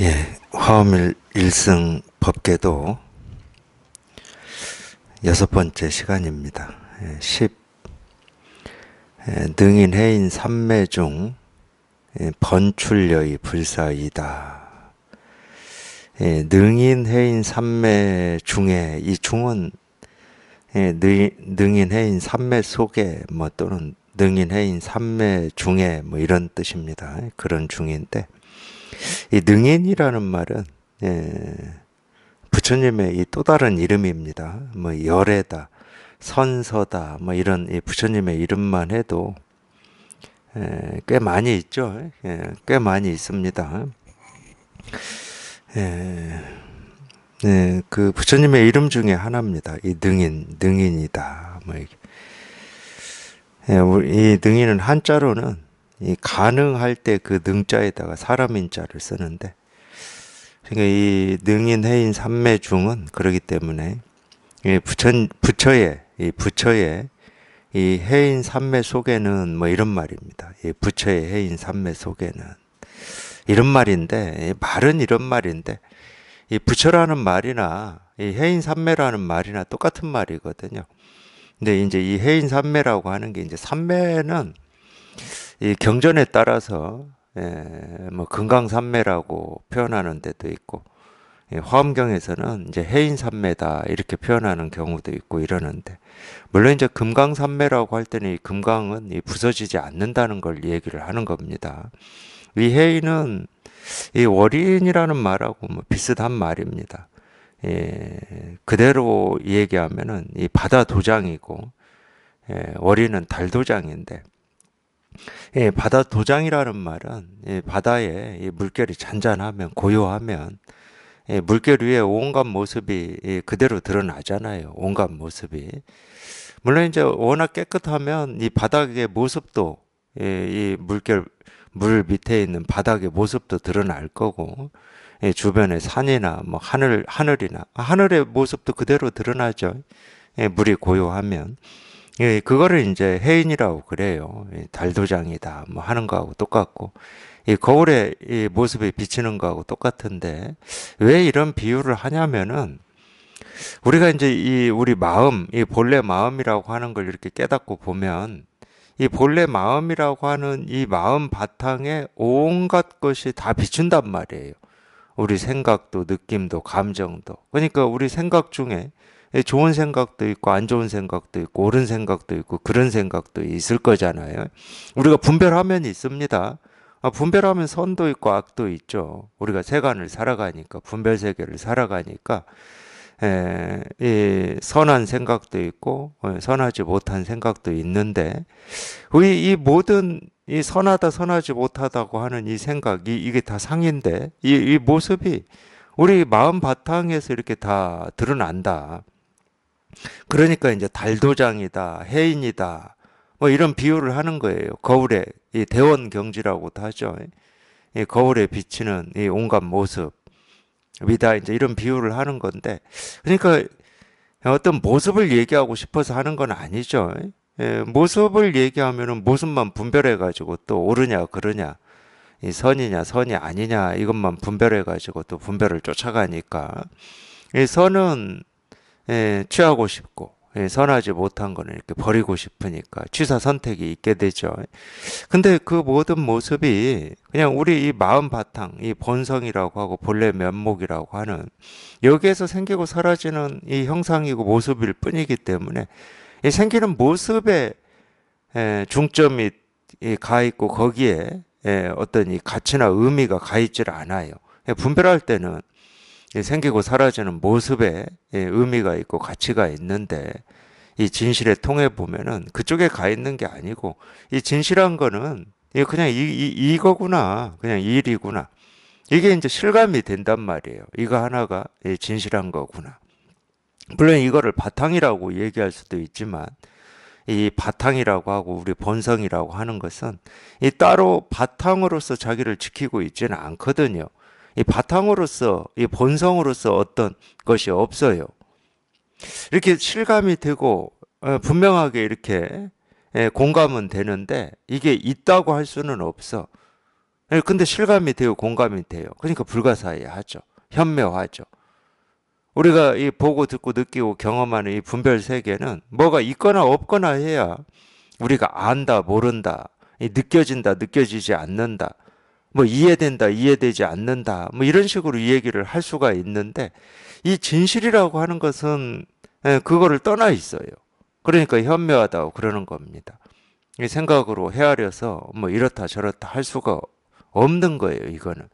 예, 화엄일 일승 법계도 여섯 번째 시간입니다. 10 예, 예, 능인 해인 삼매 중 예, 번출여의 불사이다. 능인 해인 삼매 중에 이 중은 능인 해인 삼매 속에 뭐 또는 능인 해인 삼매 중에 뭐 이런 뜻입니다. 그런 중인데 이 능인이라는 말은 예, 부처님의 이 또 다른 이름입니다. 뭐 열애다, 선서다, 뭐 이런 부처님의 이름만 해도 예, 꽤 많이 있죠. 예, 꽤 많이 있습니다. 예, 네, 그 부처님의 이름 중에 하나입니다. 이 능인, 능인이다. 뭐이 예, 능인은 한자로는 이 가능할 때 그 능자에다가 사람인 자를 쓰는데 그러니까 이 능인 해인 삼매중은 그러기 때문에 이 부처 부처의 이 부처의 이 해인 삼매 속에는 뭐 이런 말입니다. 이 부처의 해인 삼매 속에는 이런 말인데 이 말은 이런 말인데 이 부처라는 말이나 이 해인 삼매라는 말이나 똑같은 말이거든요. 근데 이제 이 해인 삼매라고 하는 게 이제 삼매는 이 경전에 따라서 예, 뭐 금강산매라고 표현하는 데도 있고 예, 화엄경에서는 이제 해인산매다 이렇게 표현하는 경우도 있고 이러는데 물론 이제 금강산매라고 할 때는 이 금강은 이 부서지지 않는다는 걸 얘기를 하는 겁니다. 이 해인은 이 월인이라는 말하고 뭐 비슷한 말입니다. 예, 그대로 얘기하면은 이 바다 도장이고 예, 월인은 달 도장인데 예, 바다 도장이라는 말은 예, 바다에 예, 물결이 잔잔하면 고요하면 예, 물결 위에 온갖 모습이 예, 그대로 드러나잖아요. 온갖 모습이 물론 이제 워낙 깨끗하면 이 바닥의 모습도 예, 이 물결 물 밑에 있는 바닥의 모습도 드러날 거고 예, 주변의 산이나 뭐 하늘 하늘이나 하늘의 모습도 그대로 드러나죠. 예, 물이 고요하면 예, 그거를 이제 해인이라고 그래요. 예, 달도장이다 뭐 하는 거하고 똑같고 이 거울의 이 모습이 비치는 거하고 똑같은데 왜 이런 비유를 하냐면은 우리가 이제 이 우리 마음, 이 본래 마음이라고 하는 걸 이렇게 깨닫고 보면 이 본래 마음이라고 하는 이 마음 바탕에 온갖 것이 다 비춘단 말이에요. 우리 생각도, 느낌도, 감정도. 그러니까 우리 생각 중에 예, 좋은 생각도 있고 안 좋은 생각도 있고 옳은 생각도 있고 그런 생각도 있을 거잖아요. 우리가 분별하면 있습니다. 아, 분별하면 선도 있고 악도 있죠. 우리가 세간을 살아가니까 분별 세계를 살아가니까 에, 예, 이 선한 생각도 있고 예, 선하지 못한 생각도 있는데 이, 이 모든 이 선하다 선하지 못하다고 하는 이 생각이 이게 다 상인데 이, 이 모습이 우리 마음 바탕에서 이렇게 다 드러난다. 그러니까 이제 달도장이다, 해인이다, 뭐 이런 비유를 하는 거예요. 거울에 이 대원 경지라고도 하죠. 이 거울에 비치는 이 온갖 모습 이다 이제 이런 비유를 하는 건데, 그러니까 어떤 모습을 얘기하고 싶어서 하는 건 아니죠. 예, 모습을 얘기하면은 모습만 분별해 가지고 또오르냐 그러냐 이 선이냐 선이 아니냐 이것만 분별해 가지고 또 분별을 쫓아가니까 이 선은 예, 취하고 싶고 예, 선하지 못한 거는 이렇게 버리고 싶으니까 취사 선택이 있게 되죠. 근데 그 모든 모습이 그냥 우리 이 마음 바탕, 이 본성이라고 하고 본래 면목이라고 하는 여기에서 생기고 사라지는 이 형상이고 모습일 뿐이기 때문에 이 생기는 모습에 예, 중점이 가 있고 거기에 예, 어떤 이 가치나 의미가 가 있질 않아요. 예, 분별할 때는 생기고 사라지는 모습에 의미가 있고 가치가 있는데 이 진실의 통해 보면은 그쪽에 가 있는 게 아니고 이 진실한 거는 그냥 이, 이 이거구나 그냥 일이구나 이게 이제 실감이 된단 말이에요. 이거 하나가 진실한 거구나. 물론 이거를 바탕이라고 얘기할 수도 있지만 이 바탕이라고 하고 우리 본성이라고 하는 것은 이 따로 바탕으로서 자기를 지키고 있지는 않거든요. 이 바탕으로서 이 본성으로서 어떤 것이 없어요. 이렇게 실감이 되고 어, 분명하게 이렇게 예, 공감은 되는데 이게 있다고 할 수는 없어. 예, 근데 실감이 되고 공감이 돼요. 그러니까 불가사의하죠. 현명하죠. 우리가 이 보고 듣고 느끼고 경험하는 이 분별 세계는 뭐가 있거나 없거나 해야 우리가 안다 모른다 느껴진다 느껴지지 않는다 뭐 이해된다, 이해되지 않는다, 뭐 이런 식으로 이 얘기를 할 수가 있는데 이 진실이라고 하는 것은 예, 그거를 떠나 있어요. 그러니까 현명하다고 그러는 겁니다. 이 생각으로 헤아려서 뭐 이렇다 저렇다 할 수가 없는 거예요. 이거는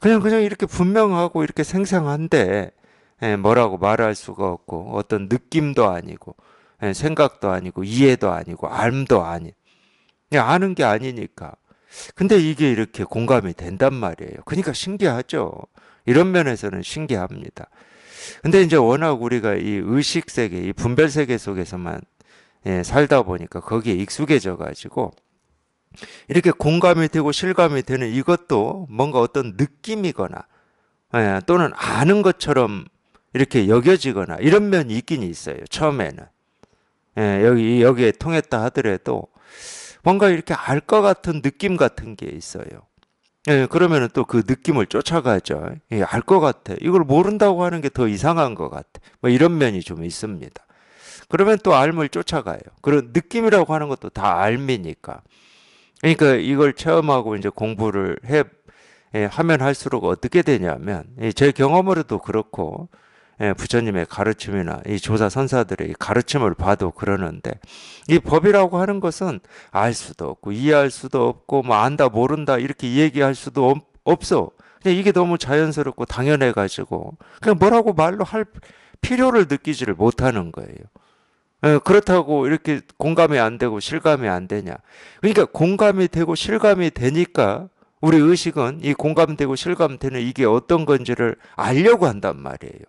그냥 그냥 이렇게 분명하고 이렇게 생생한데 예, 뭐라고 말할 수가 없고 어떤 느낌도 아니고 예, 생각도 아니고 이해도 아니고 암도 아닌 아는 게 아니니까 근데 이게 이렇게 공감이 된단 말이에요. 그러니까 신기하죠. 이런 면에서는 신기합니다. 근데 이제 워낙 우리가 이 의식 세계, 이 분별 세계 속에서만 예, 살다 보니까 거기에 익숙해져 가지고 이렇게 공감이 되고 실감이 되는 이것도 뭔가 어떤 느낌이거나 예, 또는 아는 것처럼 이렇게 여겨지거나 이런 면이 있긴 있어요. 처음에는 예, 여기 여기에 통했다 하더라도 뭔가 이렇게 알 것 같은 느낌 같은 게 있어요. 예, 그러면 또 그 느낌을 쫓아가죠. 예, 알것 같아. 이걸 모른다고 하는 게 더 이상한 것 같아. 뭐 이런 면이 좀 있습니다. 그러면 또 알을 쫓아가요. 그런 느낌이라고 하는 것도 다 알미니까. 그러니까 이걸 체험하고 이제 공부를 해, 예, 하면 할수록 어떻게 되냐면, 예, 제 경험으로도 그렇고, 예, 부처님의 가르침이나 이 조사 선사들의 가르침을 봐도 그러는데 이 법이라고 하는 것은 알 수도 없고 이해할 수도 없고 뭐 안다 모른다 이렇게 얘기할 수도 없어. 근데 이게 너무 자연스럽고 당연해 가지고 그냥 뭐라고 말로 할 필요를 느끼지를 못하는 거예요. 예, 그렇다고 이렇게 공감이 안 되고 실감이 안 되냐. 그러니까 공감이 되고 실감이 되니까 우리 의식은 이 공감되고 실감되는 이게 어떤 건지를 알려고 한단 말이에요.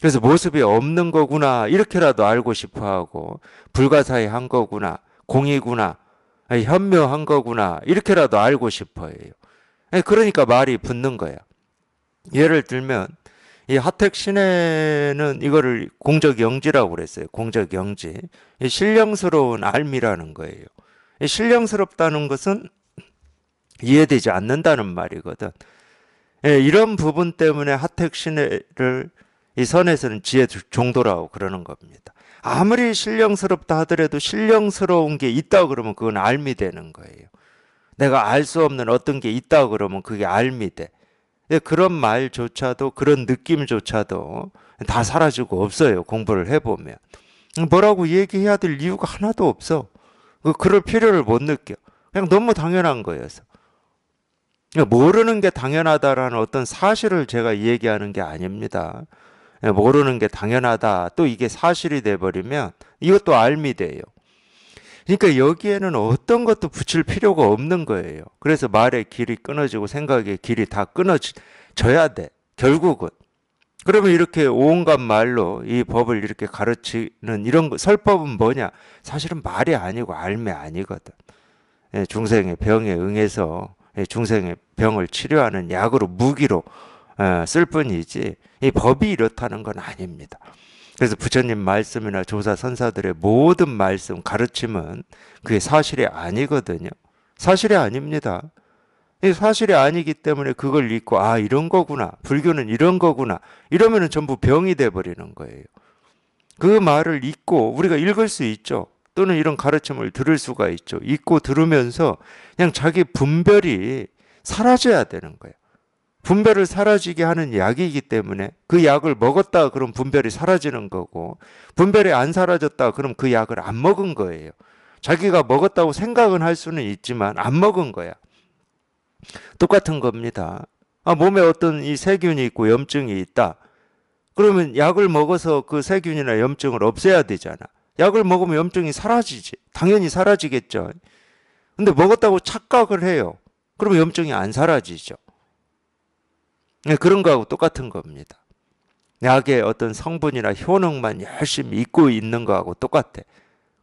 그래서 모습이 없는 거구나 이렇게라도 알고 싶어하고 불가사의한 거구나 공이구나 현명한 거구나 이렇게라도 알고 싶어해요. 그러니까 말이 붙는 거야. 예를 들면 이 하택 시내는 이거를 공적 영지라고 그랬어요. 공적 영지. 신령스러운 알미라는 거예요. 신령스럽다는 것은 이해되지 않는다는 말이거든. 예, 이런 부분 때문에 하택 시내를 이 선에서는 지혜 종도라고 그러는 겁니다. 아무리 신령스럽다 하더라도 신령스러운 게 있다 그러면 그건 알미 되는 거예요. 내가 알 수 없는 어떤 게 있다 그러면 그게 알미 돼. 그런 말조차도 그런 느낌조차도 다 사라지고 없어요. 공부를 해보면. 뭐라고 얘기해야 될 이유가 하나도 없어. 그, 그럴 필요를 못 느껴. 그냥 너무 당연한 거여서. 그러니까 모르는 게 당연하다라는 어떤 사실을 제가 얘기하는 게 아닙니다. 예, 모르는 게 당연하다. 또 이게 사실이 돼버리면 이것도 알미 돼요. 그러니까 여기에는 어떤 것도 붙일 필요가 없는 거예요. 그래서 말의 길이 끊어지고 생각의 길이 다 끊어져야 돼. 결국은. 그러면 이렇게 온갖 말로 이 법을 이렇게 가르치는 이런 거, 설법은 뭐냐? 사실은 말이 아니고 알매 아니거든. 예, 중생의 병에 응해서 예, 중생의 병을 치료하는 약으로 무기로 예, 쓸 뿐이지 이 법이 이렇다는 건 아닙니다. 그래서 부처님 말씀이나 조사 선사들의 모든 말씀 가르침은 그게 사실이 아니거든요. 사실이 아닙니다. 이 사실이 아니기 때문에 그걸 읽고 아 이런 거구나 불교는 이런 거구나 이러면은 전부 병이 돼 버리는 거예요. 그 말을 읽고 우리가 읽을 수 있죠. 또는 이런 가르침을 들을 수가 있죠. 읽고 들으면서 그냥 자기 분별이 사라져야 되는 거예요. 분별을 사라지게 하는 약이기 때문에 그 약을 먹었다 그럼 분별이 사라지는 거고 분별이 안 사라졌다 그럼 그 약을 안 먹은 거예요. 자기가 먹었다고 생각은 할 수는 있지만 안 먹은 거야. 똑같은 겁니다. 아, 몸에 어떤 이 세균이 있고 염증이 있다. 그러면 약을 먹어서 그 세균이나 염증을 없애야 되잖아. 약을 먹으면 염증이 사라지지. 당연히 사라지겠죠. 근데 먹었다고 착각을 해요. 그러면 염증이 안 사라지죠. 네, 그런 거하고 똑같은 겁니다. 약의 어떤 성분이나 효능만 열심히 잊고 있는 거하고 똑같아.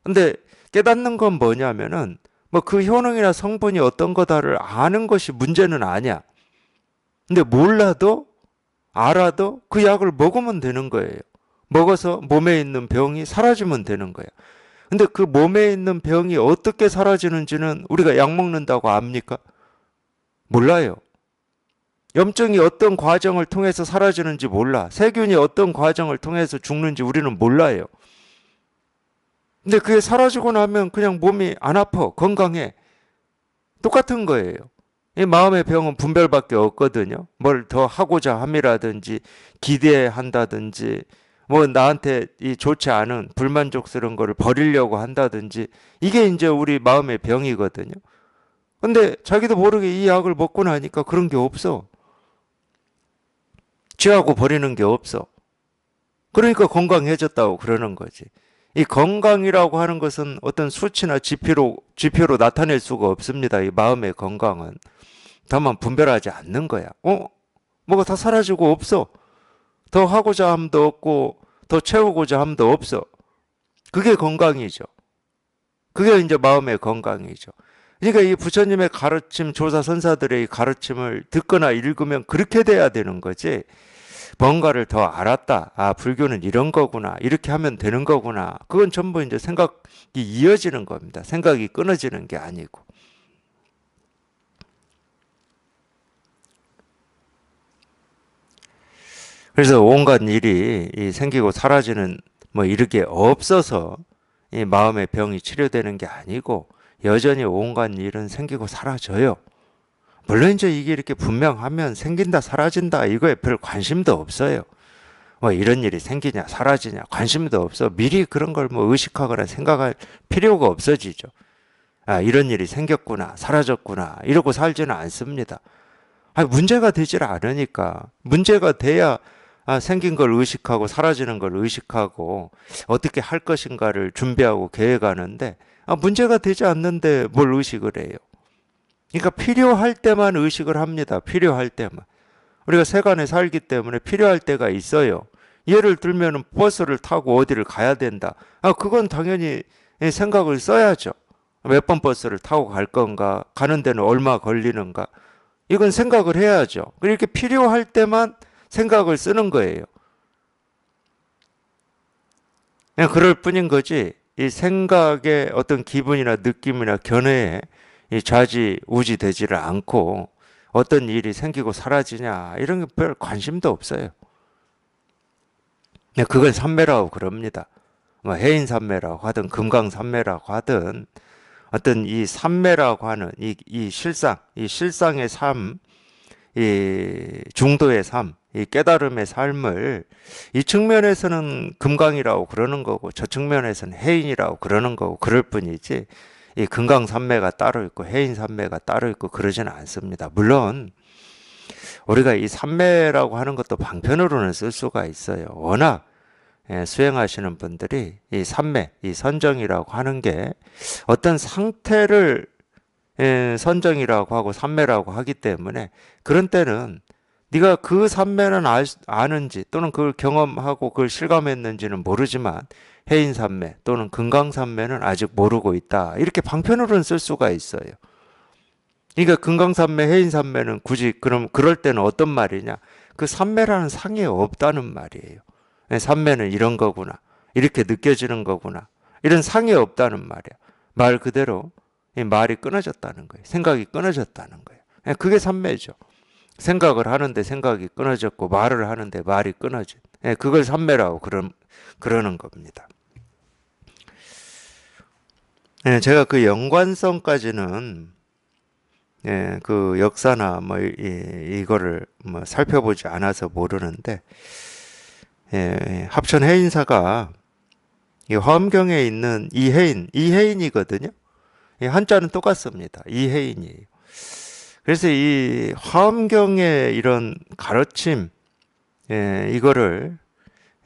근데 깨닫는 건 뭐냐면은 뭐 그 효능이나 성분이 어떤 거다를 아는 것이 문제는 아니야. 근데 몰라도 알아도 그 약을 먹으면 되는 거예요. 먹어서 몸에 있는 병이 사라지면 되는 거야. 근데 그 몸에 있는 병이 어떻게 사라지는지는 우리가 약 먹는다고 압니까? 몰라요. 염증이 어떤 과정을 통해서 사라지는지 몰라. 세균이 어떤 과정을 통해서 죽는지 우리는 몰라요. 근데 그게 사라지고 나면 그냥 몸이 안 아파. 건강해. 똑같은 거예요. 이 마음의 병은 분별밖에 없거든요. 뭘 더 하고자 함이라든지 기대한다든지 뭐 나한테 이 좋지 않은 불만족스러운 거를 버리려고 한다든지 이게 이제 우리 마음의 병이거든요. 근데 자기도 모르게 이 약을 먹고 나니까 그런 게 없어. 죄하고 버리는 게 없어. 그러니까 건강해졌다고 그러는 거지. 이 건강이라고 하는 것은 어떤 수치나 지표로, 지표로 나타낼 수가 없습니다. 이 마음의 건강은. 다만 분별하지 않는 거야. 어? 뭐가 다 사라지고 없어. 더 하고자 함도 없고, 더 채우고자 함도 없어. 그게 건강이죠. 그게 이제 마음의 건강이죠. 그러니까 이 부처님의 가르침, 조사 선사들의 가르침을 듣거나 읽으면 그렇게 돼야 되는 거지. 뭔가를 더 알았다. 아, 불교는 이런 거구나. 이렇게 하면 되는 거구나. 그건 전부 이제 생각이 이어지는 겁니다. 생각이 끊어지는 게 아니고. 그래서 온갖 일이 생기고 사라지는 뭐 이렇게 없어서 이 마음의 병이 치료되는 게 아니고 여전히 온갖 일은 생기고 사라져요. 물론 이제 이게 이렇게 분명하면 생긴다 사라진다 이거에 별 관심도 없어요. 뭐 이런 일이 생기냐 사라지냐 관심도 없어 미리 그런 걸 뭐 의식하거나 생각할 필요가 없어지죠. 아 이런 일이 생겼구나 사라졌구나 이러고 살지는 않습니다. 아 문제가 되질 않으니까 문제가 돼야 아, 생긴 걸 의식하고 사라지는 걸 의식하고 어떻게 할 것인가를 준비하고 계획하는데 아, 문제가 되지 않는데 뭘 의식을 해요? 그러니까 필요할 때만 의식을 합니다. 필요할 때만. 우리가 세간에 살기 때문에 필요할 때가 있어요. 예를 들면 버스를 타고 어디를 가야 된다. 아, 그건 당연히 생각을 써야죠. 몇 번 버스를 타고 갈 건가? 가는 데는 얼마 걸리는가? 이건 생각을 해야죠. 이렇게 필요할 때만 생각을 쓰는 거예요. 그냥 네, 그럴 뿐인 거지. 이 생각의 어떤 기분이나 느낌이나 견해에 좌지우지 되지를 않고 어떤 일이 생기고 사라지냐 이런 게 별 관심도 없어요. 네, 그걸 삼매라고 그럽니다. 뭐 해인 삼매라고 하든 금강 삼매라고 하든 어떤 이 삼매라고 하는 이, 이 실상, 이 실상의 삶, 이 중도의 삶, 이 깨달음의 삶을 이 측면에서는 금강이라고 그러는 거고 저 측면에서는 해인이라고 그러는 거고 그럴 뿐이지 이 금강 산매가 따로 있고 해인 산매가 따로 있고 그러지는 않습니다. 물론 우리가 이 산매라고 하는 것도 방편으로는 쓸 수가 있어요. 워낙 예, 수행하시는 분들이 이 산매, 이 선정이라고 하는 게 어떤 상태를 예, 선정이라고 하고 산매라고 하기 때문에 그런 때는 네가 그 산매는 아, 아는지 또는 그걸 경험하고 그걸 실감했는지는 모르지만 해인 산매 또는 금강 산매는 아직 모르고 있다. 이렇게 방편으로는 쓸 수가 있어요. 그러니까 금강 산매, 해인 산매는 굳이 그럼 그럴 때는 어떤 말이냐? 그 산매라는 상에 없다는 말이에요. 산매는 예, 이런 거구나. 이렇게 느껴지는 거구나. 이런 상이 없다는 말이야. 말 그대로 말이 끊어졌다는 거예요. 생각이 끊어졌다는 거예요. 예, 그게 산매죠. 생각을 하는데 생각이 끊어졌고 말을 하는데 말이 끊어진 예, 그걸 삼매라고 그런 그러는 겁니다. 예, 제가 그 연관성까지는 예, 그 역사나 뭐 예, 이거를 뭐 살펴보지 않아서 모르는데 예, 예 합천 해인사가 이 화엄경에 있는 이해인 이해인이거든요. 예, 한자는 똑같습니다. 이해인이 그래서 이 화엄경의 이런 가르침, 예, 이거를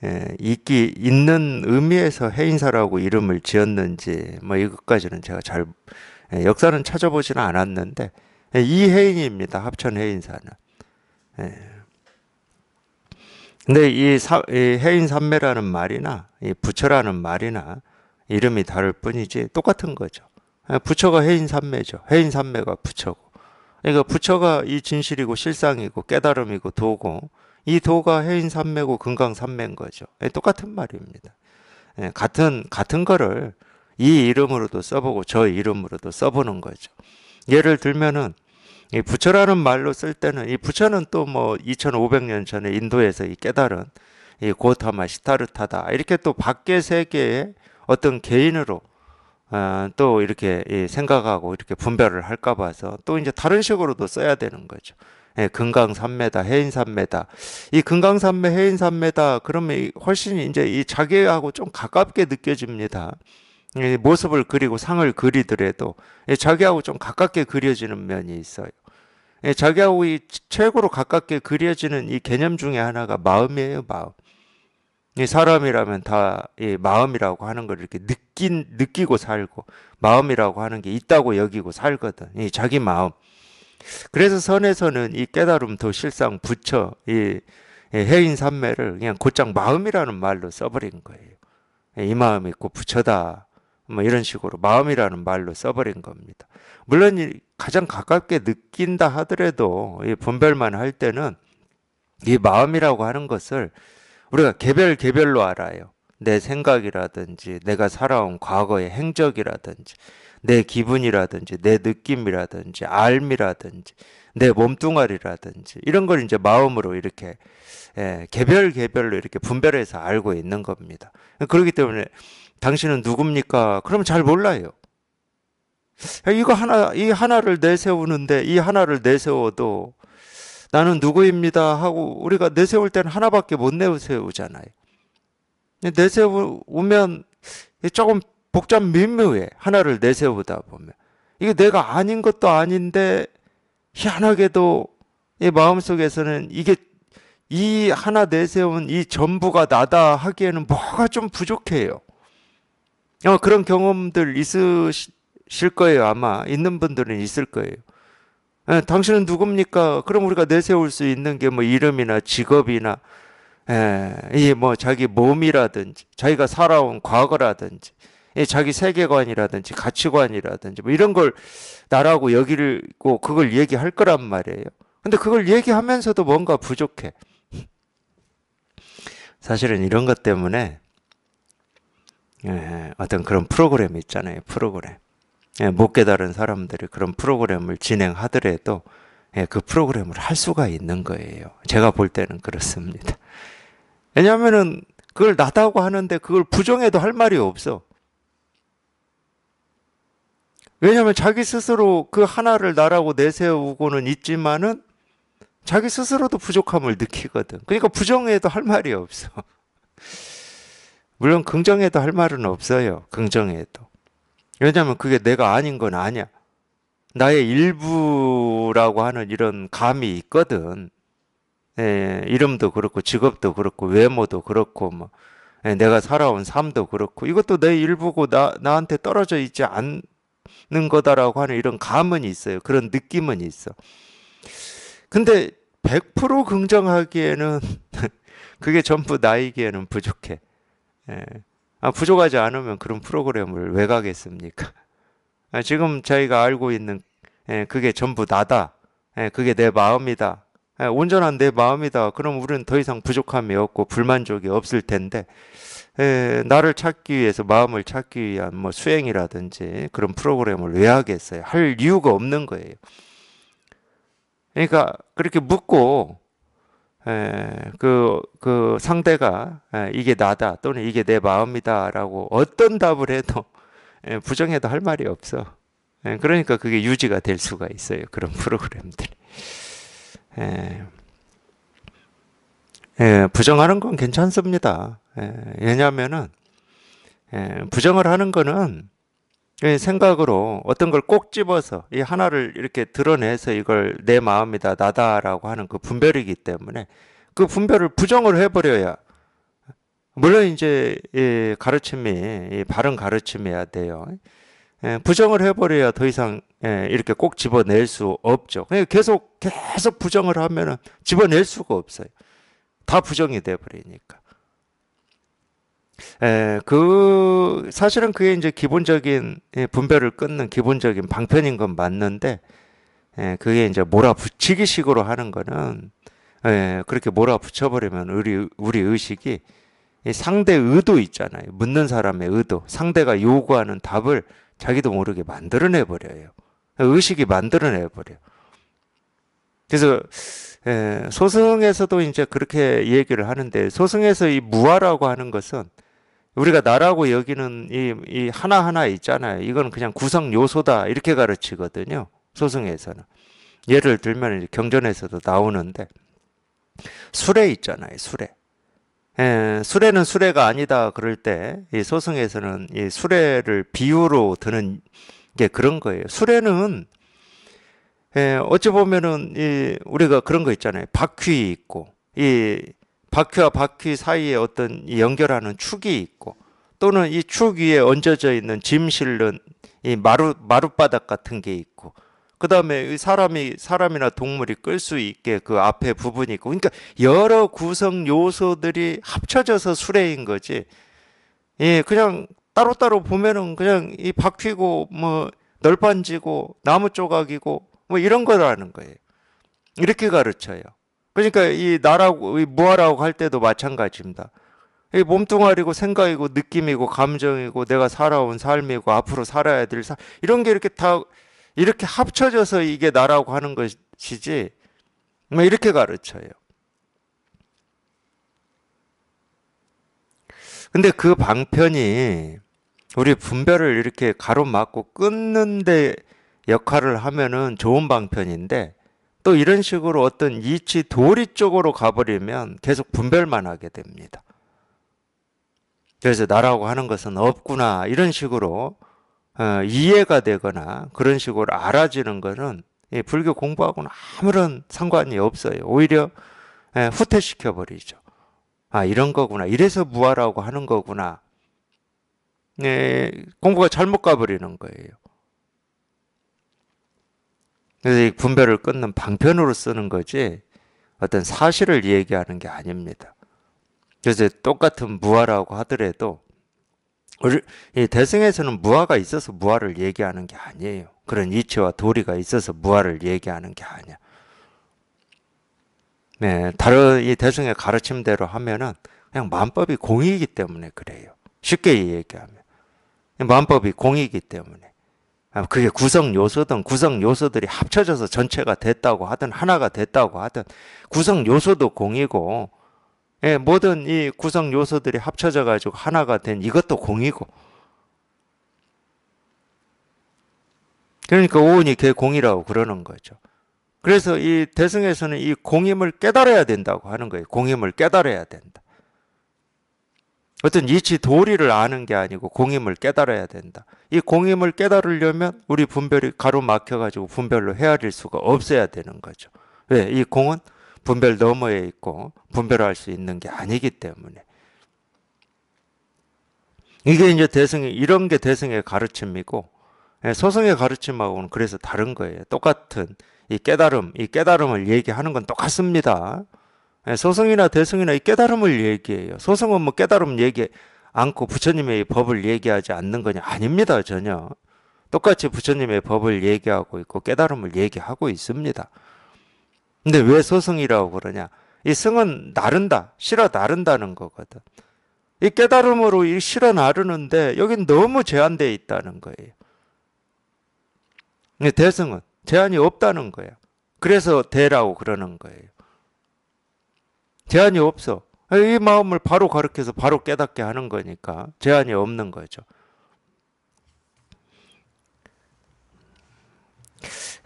예, 있기 있는 의미에서 해인사라고 이름을 지었는지 뭐 이것까지는 제가 잘 예, 역사는 찾아보지는 않았는데 예, 이 해인입니다. 합천 해인사는. 예. 근데 이, 사, 이 해인 삼매라는 말이나 이 부처라는 말이나 이름이 다를 뿐이지 똑같은 거죠. 예, 부처가 해인 삼매죠. 해인 삼매가 부처고. 그러니까 부처가 이 진실이고 실상이고 깨달음이고 도고 이 도가 해인 삼매고 금강 삼매인 거죠. 예, 똑같은 말입니다. 예, 같은 같은 거를 이 이름으로도 써보고 저 이름으로도 써보는 거죠. 예를 들면은 이 부처라는 말로 쓸 때는 이 부처는 또 뭐 2,500년 전에 인도에서 이 깨달은 이 고타마 시타르타다 이렇게 또 밖의 세계에 어떤 개인으로 아, 또 이렇게 생각하고 이렇게 분별을 할까 봐서 또 이제 다른 식으로도 써야 되는 거죠. 예, 금강 산매다, 해인 산매다. 이 금강 산매, 해인 산매다 그러면 훨씬 이제 이 자기하고 좀 가깝게 느껴집니다. 예, 모습을 그리고 상을 그리더라도 예, 자기하고 좀 가깝게 그려지는 면이 있어요. 예, 자기하고 이 최고로 가깝게 그려지는 이 개념 중에 하나가 마음이에요, 마음. 이 사람이라면 다 예, 마음이라고 하는 걸 이렇게 느낀 느끼고 살고 마음이라고 하는 게 있다고 여기고 살거든. 예, 자기 마음. 그래서 선에서는 이 깨달음 도 실상 부처 이 해인 삼매를 그냥 곧장 마음이라는 말로 써버린 거예요. 이 마음이 곧 부처다. 뭐 이런 식으로 마음이라는 말로 써버린 겁니다. 물론 가장 가깝게 느낀다 하더라도 이 분별만 할 때는 이 마음이라고 하는 것을 우리가 개별 개별로 알아요. 내 생각이라든지 내가 살아온 과거의 행적이라든지 내 기분이라든지 내 느낌이라든지 알미라든지 내 몸뚱아리라든지 이런 걸 이제 마음으로 이렇게 예, 개별 개별로 이렇게 분별해서 알고 있는 겁니다. 그렇기 때문에 당신은 누굽니까? 그러면잘 몰라요. 이거 하나 이 하나를 내세우는데 이 하나를 내세워도 나는 누구입니다 하고 우리가 내세울 때는 하나밖에 못 내세우잖아요. 내세우면 조금 복잡 미묘해. 하나를 내세우다 보면. 이게 내가 아닌 것도 아닌데 희한하게도 이 마음속에서는 이게 이 하나 내세운 이 전부가 나다 하기에는 뭐가 좀 부족해요. 어, 그런 경험들 있으실 거예요. 아마 있는 분들은 있을 거예요. 에, 예, 당신은 누굽니까? 그럼 우리가 내세울 수 있는 게 뭐 이름이나 직업이나 예, 이뭐 자기 몸이라든지 자기가 살아온 과거라든지 이 자기 세계관이라든지 가치관이라든지 뭐 이런 걸 나라고 여기고 그걸 얘기할 거란 말이에요. 근데 그걸 얘기하면서도 뭔가 부족해. 사실은 이런 것 때문에 예, 어떤 그런 프로그램 있잖아요. 프로그램. 예, 못 깨달은 사람들이 그런 프로그램을 진행하더라도 예, 그 프로그램을 할 수가 있는 거예요. 제가 볼 때는 그렇습니다. 왜냐하면은 그걸 나다고 하는데 그걸 부정해도 할 말이 없어. 왜냐하면 자기 스스로 그 하나를 나라고 내세우고는 있지만은 자기 스스로도 부족함을 느끼거든. 그러니까 부정해도 할 말이 없어. 물론 긍정해도 할 말은 없어요. 긍정해도. 왜냐하면 그게 내가 아닌 건 아니야. 나의 일부라고 하는 이런 감이 있거든. 예, 이름도 그렇고 직업도 그렇고 외모도 그렇고 뭐 예, 내가 살아온 삶도 그렇고 이것도 내 일부고 나 나한테 떨어져 있지 않는 거다라고 하는 이런 감은 있어요. 그런 느낌은 있어. 근데 100% 긍정하기에는 그게 전부 나이기에는 부족해. 예. 아, 부족하지 않으면 그런 프로그램을 왜 가겠습니까? 아, 지금 저희가 알고 있는 예, 그게 전부 나다. 예, 그게 내 마음이다. 예, 온전한 내 마음이다. 그럼 우리는 더 이상 부족함이 없고 불만족이 없을 텐데 예, 나를 찾기 위해서 마음을 찾기 위한 뭐 수행이라든지 그런 프로그램을 왜 하겠어요? 할 이유가 없는 거예요. 그러니까 그렇게 묻고 예, 그, 그 상대가 예, 이게 나다 또는 이게 내 마음이다라고 어떤 답을 해도 예, 부정해도 할 말이 없어. 그러니까 그게 유지가 될 수가 있어요. 그런 프로그램들이. 부정하는 건 괜찮습니다. 왜냐하면은 부정을 하는 거는 예, 생각으로 어떤 걸 꼭 집어서 이 하나를 이렇게 드러내서 이걸 내 마음이다 나다라고 하는 그 분별이기 때문에 그 분별을 부정을 해버려야 물론 이제 이 가르침이 이 바른 가르침이야 돼요. 예, 부정을 해버려야 더 이상 예, 이렇게 꼭 집어낼 수 없죠. 계속 계속 부정을 하면은 집어낼 수가 없어요. 다 부정이 돼 버리니까. 에, 예, 그, 사실은 그게 이제 기본적인 예, 분별을 끊는 기본적인 방편인 건 맞는데, 에, 예, 그게 이제 몰아붙이기 식으로 하는 거는, 에, 그렇게 몰아붙여버리면 우리, 우리 의식이 상대 의도 있잖아요. 묻는 사람의 의도. 상대가 요구하는 답을 자기도 모르게 만들어내버려요. 의식이 만들어내버려요. 그래서 예, 소승에서도 이제 그렇게 얘기를 하는데 소승에서 이 무아라고 하는 것은 우리가 나라고 여기는 이, 이 하나하나 있잖아요. 이건 그냥 구성 요소다. 이렇게 가르치거든요. 소승에서는. 예를 들면 경전에서도 나오는데 수레 있잖아요. 수레. 예, 수레는 수레가 아니다 그럴 때이 소승에서는 이 수레를 비유로 드는 게 그런 거예요. 수레는 예, 어찌 보면은 이 우리가 그런 거 있잖아요. 바퀴 있고 이 바퀴와 바퀴 사이에 어떤 연결하는 축이 있고 또는 이 축 위에 얹어져 있는 짐 실는 이 마루 마룻바닥 같은 게 있고 그 다음에 사람이 사람이나 동물이 끌 수 있게 그 앞에 부분이 있고 그러니까 여러 구성 요소들이 합쳐져서 수레인 거지 예 그냥 따로따로 보면은 그냥 이 바퀴고 뭐 널판지고 나무 조각이고 뭐 이런 거라는 거예요 이렇게 가르쳐요 그러니까 이 나라고 이 무아라고 할 때도 마찬가지입니다. 이 몸뚱아리고 생각이고 느낌이고 감정이고 내가 살아온 삶이고 앞으로 살아야 될삶 이런 게 이렇게 다 이렇게 합쳐져서 이게 나라고 하는 것이지 뭐 이렇게 가르쳐요. 근데 그 방편이 우리 분별을 이렇게 가로막고 끊는데 역할을 하면은 좋은 방편인데 또 이런 식으로 어떤 이치 도리 쪽으로 가버리면 계속 분별만 하게 됩니다. 그래서 나라고 하는 것은 없구나 이런 식으로 어, 이해가 되거나 그런 식으로 알아지는 것은 예, 불교 공부하고는 아무런 상관이 없어요. 오히려 예, 후퇴시켜 버리죠. 아 이런 거구나. 이래서 무아라고 하는 거구나. 예, 공부가 잘못 가버리는 거예요. 그래서 이 분별을 끊는 방편으로 쓰는 거지 어떤 사실을 얘기하는 게 아닙니다. 그래서 똑같은 무아라고 하더라도 이 대승에서는 무아가 있어서 무아를 얘기하는 게 아니에요. 그런 이치와 도리가 있어서 무아를 얘기하는 게 아니야. 네, 다른 이 대승의 가르침대로 하면은 그냥 만법이 공이기 때문에 그래요. 쉽게 얘기하면 만법이 공이기 때문에 아, 그게 구성 요소든 구성 요소들이 합쳐져서 전체가 됐다고 하든 하나가 됐다고 하든 구성 요소도 공이고 예, 모든 이 구성 요소들이 합쳐져 가지고 하나가 된 이것도 공이고 그러니까 오은이 개 공이라고 그러는 거죠. 그래서 이 대승에서는 이 공임을 깨달아야 된다고 하는 거예요. 공임을 깨달아야 된다. 어떤 이치 도리를 아는 게 아니고 공임을 깨달아야 된다. 이 공임을 깨달으려면 우리 분별이 가로막혀가지고 분별로 헤아릴 수가 없어야 되는 거죠. 왜? 이 공은 분별 너머에 있고 분별할 수 있는 게 아니기 때문에. 이게 이제 대승이, 이런 게 대승의 가르침이고, 예, 소승의 가르침하고는 그래서 다른 거예요. 똑같은 이 깨달음, 이 깨달음을 얘기하는 건 똑같습니다. 예, 소승이나 대승이나 이 깨달음을 얘기해요. 소승은 뭐 깨달음 얘기 해 않고 부처님의 법을 얘기하지 않는 거냐? 아닙니다, 전혀. 똑같이 부처님의 법을 얘기하고 있고 깨달음을 얘기하고 있습니다. 근데 왜 소승이라고 그러냐? 이 승은 나른다, 실어 나른다는 거거든. 이 깨달음으로 이 실어 나르는데 여긴 너무 제한되어 있다는 거예요. 근데 대승은 제한이 없다는 거야. 그래서 대라고 그러는 거예요. 제한이 없어. 이 마음을 바로 가르켜서 바로 깨닫게 하는 거니까 제한이 없는 거죠.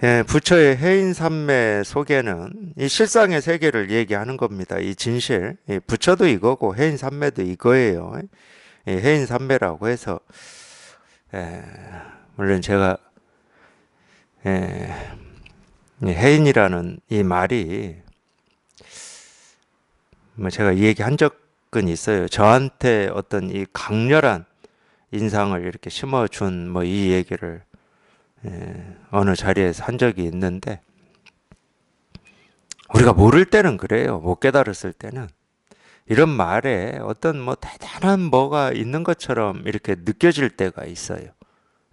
예, 부처의 해인산매 속에는 이 실상의 세계를 얘기하는 겁니다. 이 진실, 이 부처도 이거고 해인산매도 이거예요. 이 해인산매라고 해서 예, 물론 제가 예, 해인이라는 이 말이 뭐 제가 이 얘기 한 적은 있어요. 저한테 어떤 이 강렬한 인상을 이렇게 심어준 뭐 이 얘기를 예, 어느 자리에서 한 적이 있는데 우리가 모를 때는 그래요. 못 깨달았을 때는 이런 말에 어떤 뭐 대단한 뭐가 있는 것처럼 이렇게 느껴질 때가 있어요.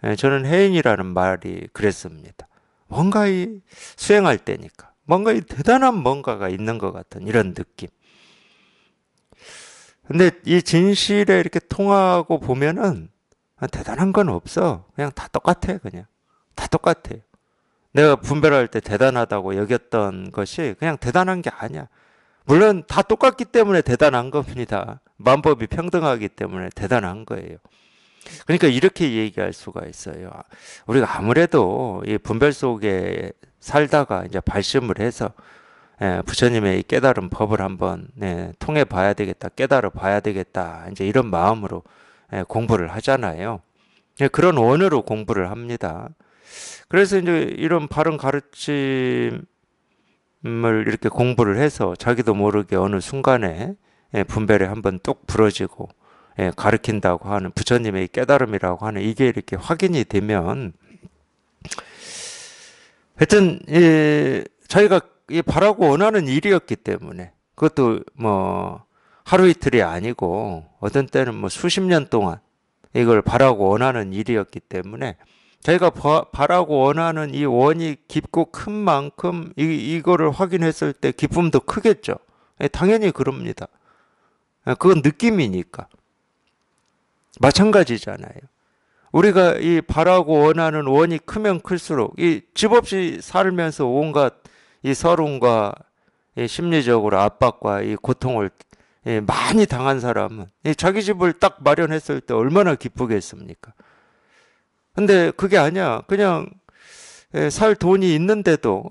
예, 저는 해인이라는 말이 그랬습니다. 뭔가 이 수행할 때니까 뭔가 이 대단한 뭔가가 있는 것 같은 이런 느낌. 근데 이 진실에 이렇게 통하고 보면은 대단한 건 없어. 그냥 다 똑같아, 그냥. 다 똑같아. 내가 분별할 때 대단하다고 여겼던 것이 그냥 대단한 게 아니야. 물론 다 똑같기 때문에 대단한 겁니다. 만법이 평등하기 때문에 대단한 거예요. 그러니까 이렇게 얘기할 수가 있어요. 우리가 아무래도 이 분별 속에 살다가 이제 발심을 해서 예, 부처님의 이 깨달은 법을 한번 예, 통해 봐야 되겠다, 깨달아 봐야 되겠다. 이제 이런 마음으로 예, 공부를 하잖아요. 그런 원으로 공부를 합니다. 그래서 이제 이런 바른 가르침을 이렇게 공부를 해서 자기도 모르게 어느 순간에 분별에 한번 똑 부러지고 가르킨다고 하는 부처님의 깨달음이라고 하는 이게 이렇게 확인이 되면 하여튼 자기가 이 바라고 원하는 일이었기 때문에 그것도 뭐 하루 이틀이 아니고 어떤 때는 뭐 수십 년 동안 이걸 바라고 원하는 일이었기 때문에 저희가 바, 라고 원하는 이 원이 깊고 큰 만큼 이, 이거를 확인했을 때 기쁨도 크겠죠. 예, 당연히 그럽니다. 예, 그건 느낌이니까. 마찬가지잖아요. 우리가 이 바라고 원하는 원이 크면 클수록 이 집 없이 살면서 온갖 이서론과이 심리적으로 압박과 이 고통을 예, 많이 당한 사람은 자기 집을 딱 마련했을 때 얼마나 기쁘겠습니까? 근데 그게 아니야. 그냥 예, 살 돈이 있는데도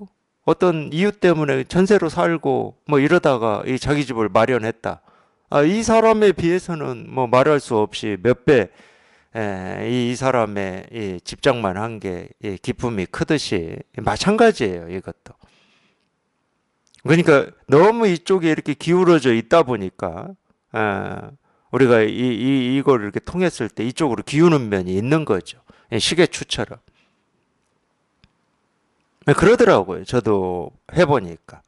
어떤 이유 때문에 전세로 살고 뭐 이러다가 이 자기 집을 마련했다. 아, 이 사람에 비해서는 뭐 말할 수 없이 몇 배이 예, 사람의 이 집장만 한 게 기쁨이 크듯이 마찬가지예요. 이것도. 그러니까 너무 이쪽에 이렇게 기울어져 있다 보니까 아, 우리가 이, 이 이걸 이렇게 통했을 때 이쪽으로 기우는 면이 있는 거죠. 예, 시계추처럼. 예, 그러더라고요. 저도 해보니까.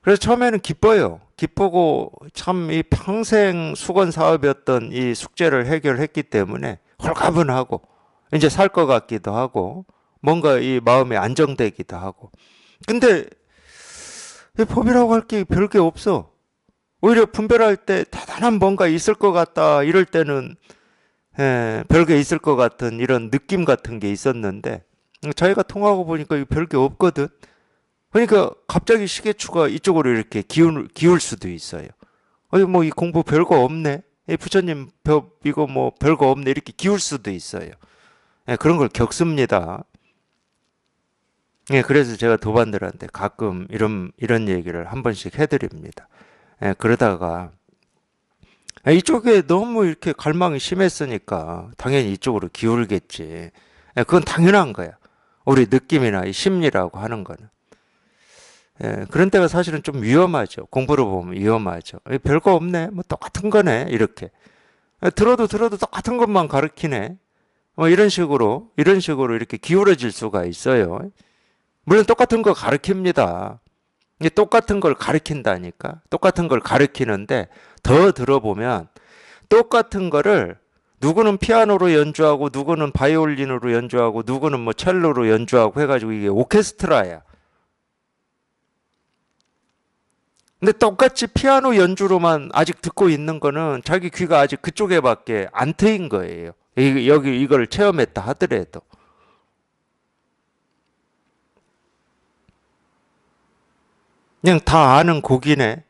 그래서 처음에는 기뻐요. 기쁘고 참 이 평생 수건 사업이었던 이 숙제를 해결했기 때문에 홀가분하고 이제 살 것 같기도 하고 뭔가 이 마음이 안정되기도 하고. 근데 법이라고 할 게 별게 게 없어. 오히려 분별할 때 대단한 뭔가 있을 것 같다 이럴 때는 예, 별게 있을 것 같은 이런 느낌 같은 게 있었는데 자기가 통하고 보니까 별게 없거든. 그러니까 갑자기 시계추가 이쪽으로 이렇게 기울, 기울 수도 있어요. 어디 뭐이 공부 별 거 없네. 부처님 벽 이거 뭐 별 거 없네 이렇게 기울 수도 있어요. 예, 그런 걸 겪습니다. 예, 그래서 제가 도반들한테 가끔 이런 이런 얘기를 한 번씩 해드립니다. 예, 그러다가 아, 이쪽에 너무 이렇게 갈망이 심했으니까 당연히 이쪽으로 기울겠지. 예, 그건 당연한 거야. 우리 느낌이나 이 심리라고 하는 거는. 예, 그런 때가 사실은 좀 위험하죠. 공부를 보면 위험하죠. 예, 별거 없네. 뭐 똑같은 거네. 이렇게. 예, 들어도 들어도 똑같은 것만 가르키네. 뭐 이런 식으로, 이런 식으로 이렇게 기울어질 수가 있어요. 물론 똑같은 거 가르칩니다. 똑같은 걸 가르친다니까. 똑같은 걸 가르치는데 더 들어보면 똑같은 거를 누구는 피아노로 연주하고 누구는 바이올린으로 연주하고 누구는 뭐 첼로로 연주하고 해가지고 이게 오케스트라야. 근데 똑같이 피아노 연주로만 아직 듣고 있는 거는 자기 귀가 아직 그쪽에밖에 안 트인 거예요. 여기 이걸 체험했다 하더라도. 그냥 다 아는 곡이네.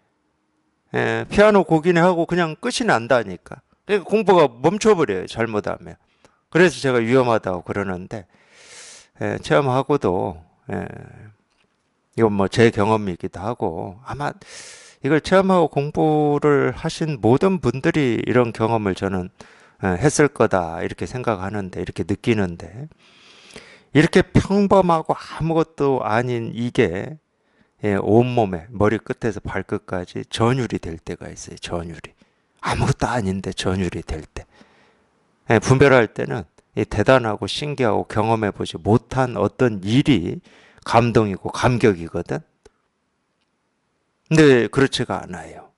예, 피아노 곡이네 하고 그냥 끝이 난다니까. 그러니까 공부가 멈춰버려요. 잘못하면. 그래서 제가 위험하다고 그러는데 예, 체험하고도 예, 이건 뭐 제 경험이기도 하고 아마 이걸 체험하고 공부를 하신 모든 분들이 이런 경험을 저는 예, 했을 거다 이렇게 생각하는데 이렇게 느끼는데 이렇게 평범하고 아무것도 아닌 이게 예, 온몸에 머리끝에서 발끝까지 전율이 될 때가 있어요. 전율이. 아무것도 아닌데 전율이 될 때. 예, 분별할 때는 이 대단하고 신기하고 경험해 보지 못한 어떤 일이 감동이고 감격이거든. 근데 그렇지가 않아요.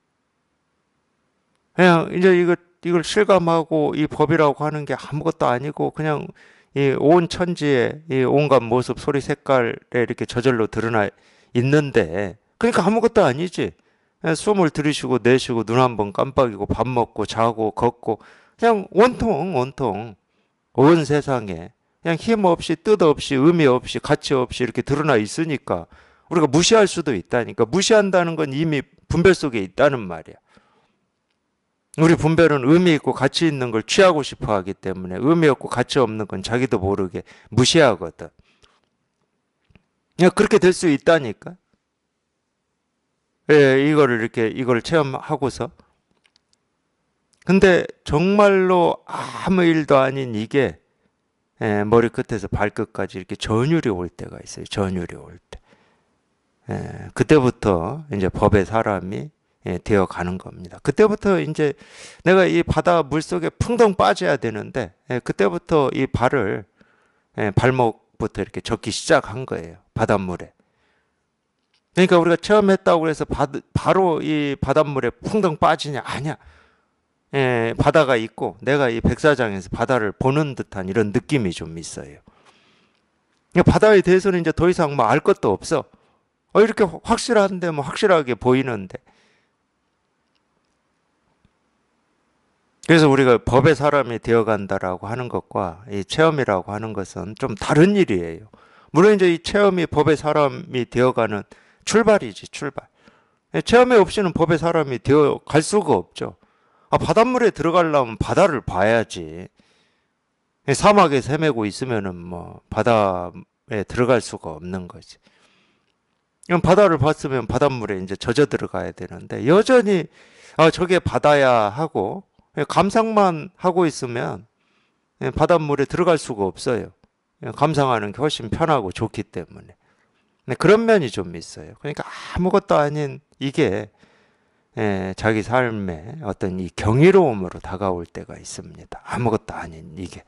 그냥 이제 이거 이걸 실감하고 이 법이라고 하는 게 아무것도 아니고 그냥 이 온천지에이 온갖 모습, 소리, 색깔에 이렇게 저절로 드러나 있는데 그러니까 아무것도 아니지. 예, 숨을 들이쉬고 내쉬고 눈 한 번 깜빡이고 밥 먹고 자고 걷고 그냥 원통 원통 온 세상에 그냥 힘없이 뜻없이 의미 없이 가치 없이 이렇게 드러나 있으니까 우리가 무시할 수도 있다니까 무시한다는 건 이미 분별 속에 있다는 말이야. 우리 분별은 의미 있고 가치 있는 걸 취하고 싶어 하기 때문에 의미 없고 가치 없는 건 자기도 모르게 무시하거든. 예, 그렇게 될 수 있다니까. 예, 이거를 이렇게 이걸 체험하고서 근데 정말로 아무 일도 아닌 이게 예, 머리끝에서 발끝까지 이렇게 전율이 올 때가 있어요. 전율이 올 때. 예, 그때부터 이제 법의 사람이 예, 되어 가는 겁니다. 그때부터 이제 내가 이 바다 물 속에 풍덩 빠져야 되는데 예, 그때부터 이 발을 예, 발목 시부터 이렇게 적기 시작한 거예요. 바닷물에. 그러니까 우리가 체험했다고 해서 바, 바로 이 바닷물에 풍덩 빠지냐? 아니야. 예, 바다가 있고 내가 이 백사장에서 바다를 보는 듯한 이런 느낌이 좀 있어요. 바다에 대해서는 이제 더 이상 뭐 알 것도 없어. 어, 이렇게 확실한데 뭐 확실하게 보이는데 그래서 우리가 법의 사람이 되어간다라고 하는 것과 이 체험이라고 하는 것은 좀 다른 일이에요. 물론 이제 이 체험이 법의 사람이 되어가는 출발이지 출발. 예, 체험이 없이는 법의 사람이 되어 갈 수가 없죠. 아, 바닷물에 들어가려면 바다를 봐야지. 예, 사막에 헤매고 있으면은 뭐 바다에 들어갈 수가 없는 거지. 그럼 바다를 봤으면 바닷물에 이제 젖어 들어가야 되는데 여전히 아 저게 바다야 하고 예, 감상만 하고 있으면 예, 바닷물에 들어갈 수가 없어요. 예, 감상하는 게 훨씬 편하고 좋기 때문에. 그런 면이 좀 있어요. 그러니까 아무것도 아닌 이게 자기 삶의 어떤 이 경이로움으로 다가올 때가 있습니다. 아무것도 아닌 이게.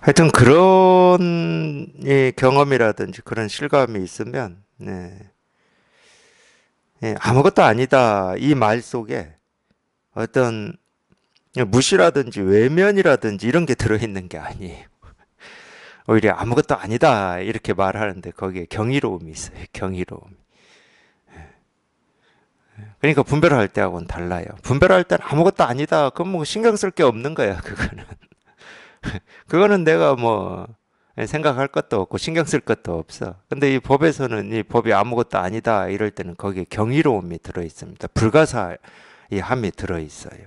하여튼 그런 예, 경험이라든지 그런 실감이 있으면 네. 예, 아무것도 아니다 이 말 속에 어떤 무시라든지 외면이라든지 이런 게 들어있는 게 아니에요. 오히려 아무것도 아니다 이렇게 말하는데 거기에 경이로움이 있어요. 경이로움. 예. 예. 그러니까 분별할 때하고는 달라요. 분별할 때는 아무것도 아니다. 그건 뭐 신경 쓸 게 없는 거야. 그거는. 그거는 내가 뭐 생각할 것도 없고 신경 쓸 것도 없어. 근데 이 법에서는 이 법이 아무것도 아니다 이럴 때는 거기에 경이로움이 들어 있습니다. 불가사의 함이 들어 있어요.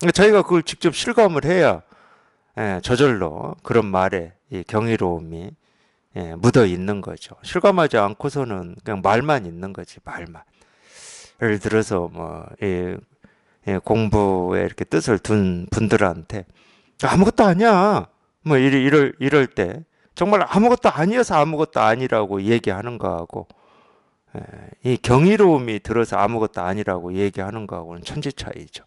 그러니까 저희가 그걸 직접 실감을 해야 예, 저절로 그런 말에 이 경이로움이 예, 묻어 있는 거죠. 실감하지 않고서는 그냥 말만 있는 거지 말만. 예를 들어서 뭐 공부에 이렇게 뜻을 둔 분들한테 아무것도 아니야. 뭐 이럴, 이럴, 이럴 때 정말 아무것도 아니어서 아무것도 아니라고 얘기하는 거하고 예, 이 경이로움이 들어서 아무것도 아니라고 얘기하는 거하고는 천지 차이죠.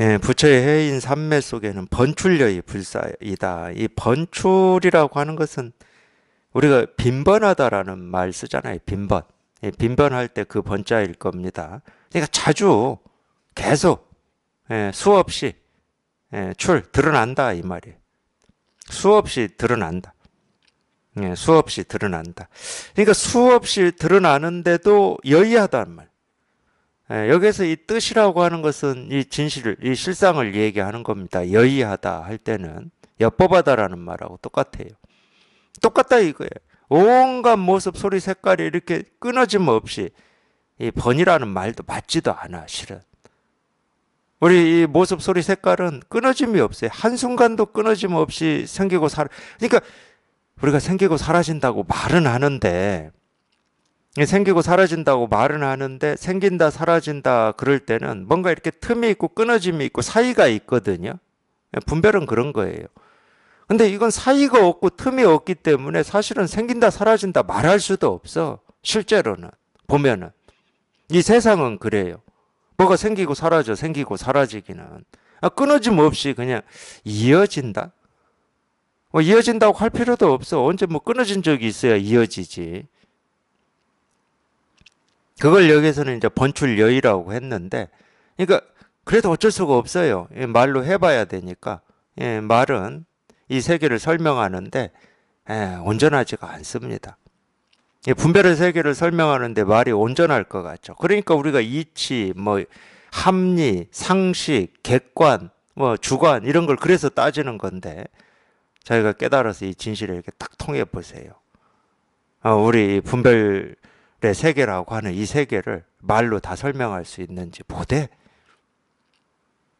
예, 부처의 해인 삼매 속에는 번출력이 불사이다. 이 번출이라고 하는 것은 우리가 빈번하다라는 말 쓰잖아요. 빈번. 예, 빈번할 때 그 번자일 겁니다. 그러니까 자주 계속 예, 수없이 예, 출 드러난다 이 말이에요. 수없이 드러난다. 예, 수없이 드러난다. 그러니까 수없이 드러나는데도 여의하다는 말. 예, 여기에서 이 뜻이라고 하는 것은 이 진실을, 이 실상을 얘기하는 겁니다. 여의하다 할 때는 여법하다라는 말하고 똑같아요. 똑같다 이거예요. 온갖 모습, 소리, 색깔이 이렇게 끊어짐 없이 이 번이라는 말도 맞지도 않아, 실은. 우리 이 모습, 소리, 색깔은 끊어짐이 없어요. 한순간도 끊어짐 없이 생기고 살, 그러니까 우리가 생기고 사라진다고 말은 하는데, 생기고 사라진다고 말은 하는데, 생긴다, 사라진다, 그럴 때는 뭔가 이렇게 틈이 있고 끊어짐이 있고 사이가 있거든요. 분별은 그런 거예요. 근데 이건 사이가 없고 틈이 없기 때문에 사실은 생긴다, 사라진다 말할 수도 없어. 실제로는. 보면은. 이 세상은 그래요. 뭐가 생기고 사라져 생기고 사라지기는 아, 끊어짐 없이 그냥 이어진다. 뭐 이어진다고 할 필요도 없어. 언제 뭐 끊어진 적이 있어야 이어지지. 그걸 여기서는 이제 번출 여의라고 했는데, 그러니까 그래도 어쩔 수가 없어요. 예, 말로 해봐야 되니까. 예, 말은 이 세계를 설명하는데 예, 온전하지가 않습니다. 예, 분별의 세계를 설명하는데 말이 온전할 것 같죠. 그러니까 우리가 이치, 뭐 합리, 상식, 객관, 뭐 주관 이런 걸 그래서 따지는 건데 저희가 깨달아서 이 진실을 이렇게 딱 통해 보세요. 어, 우리 분별의 세계라고 하는 이 세계를 말로 다 설명할 수 있는지 보되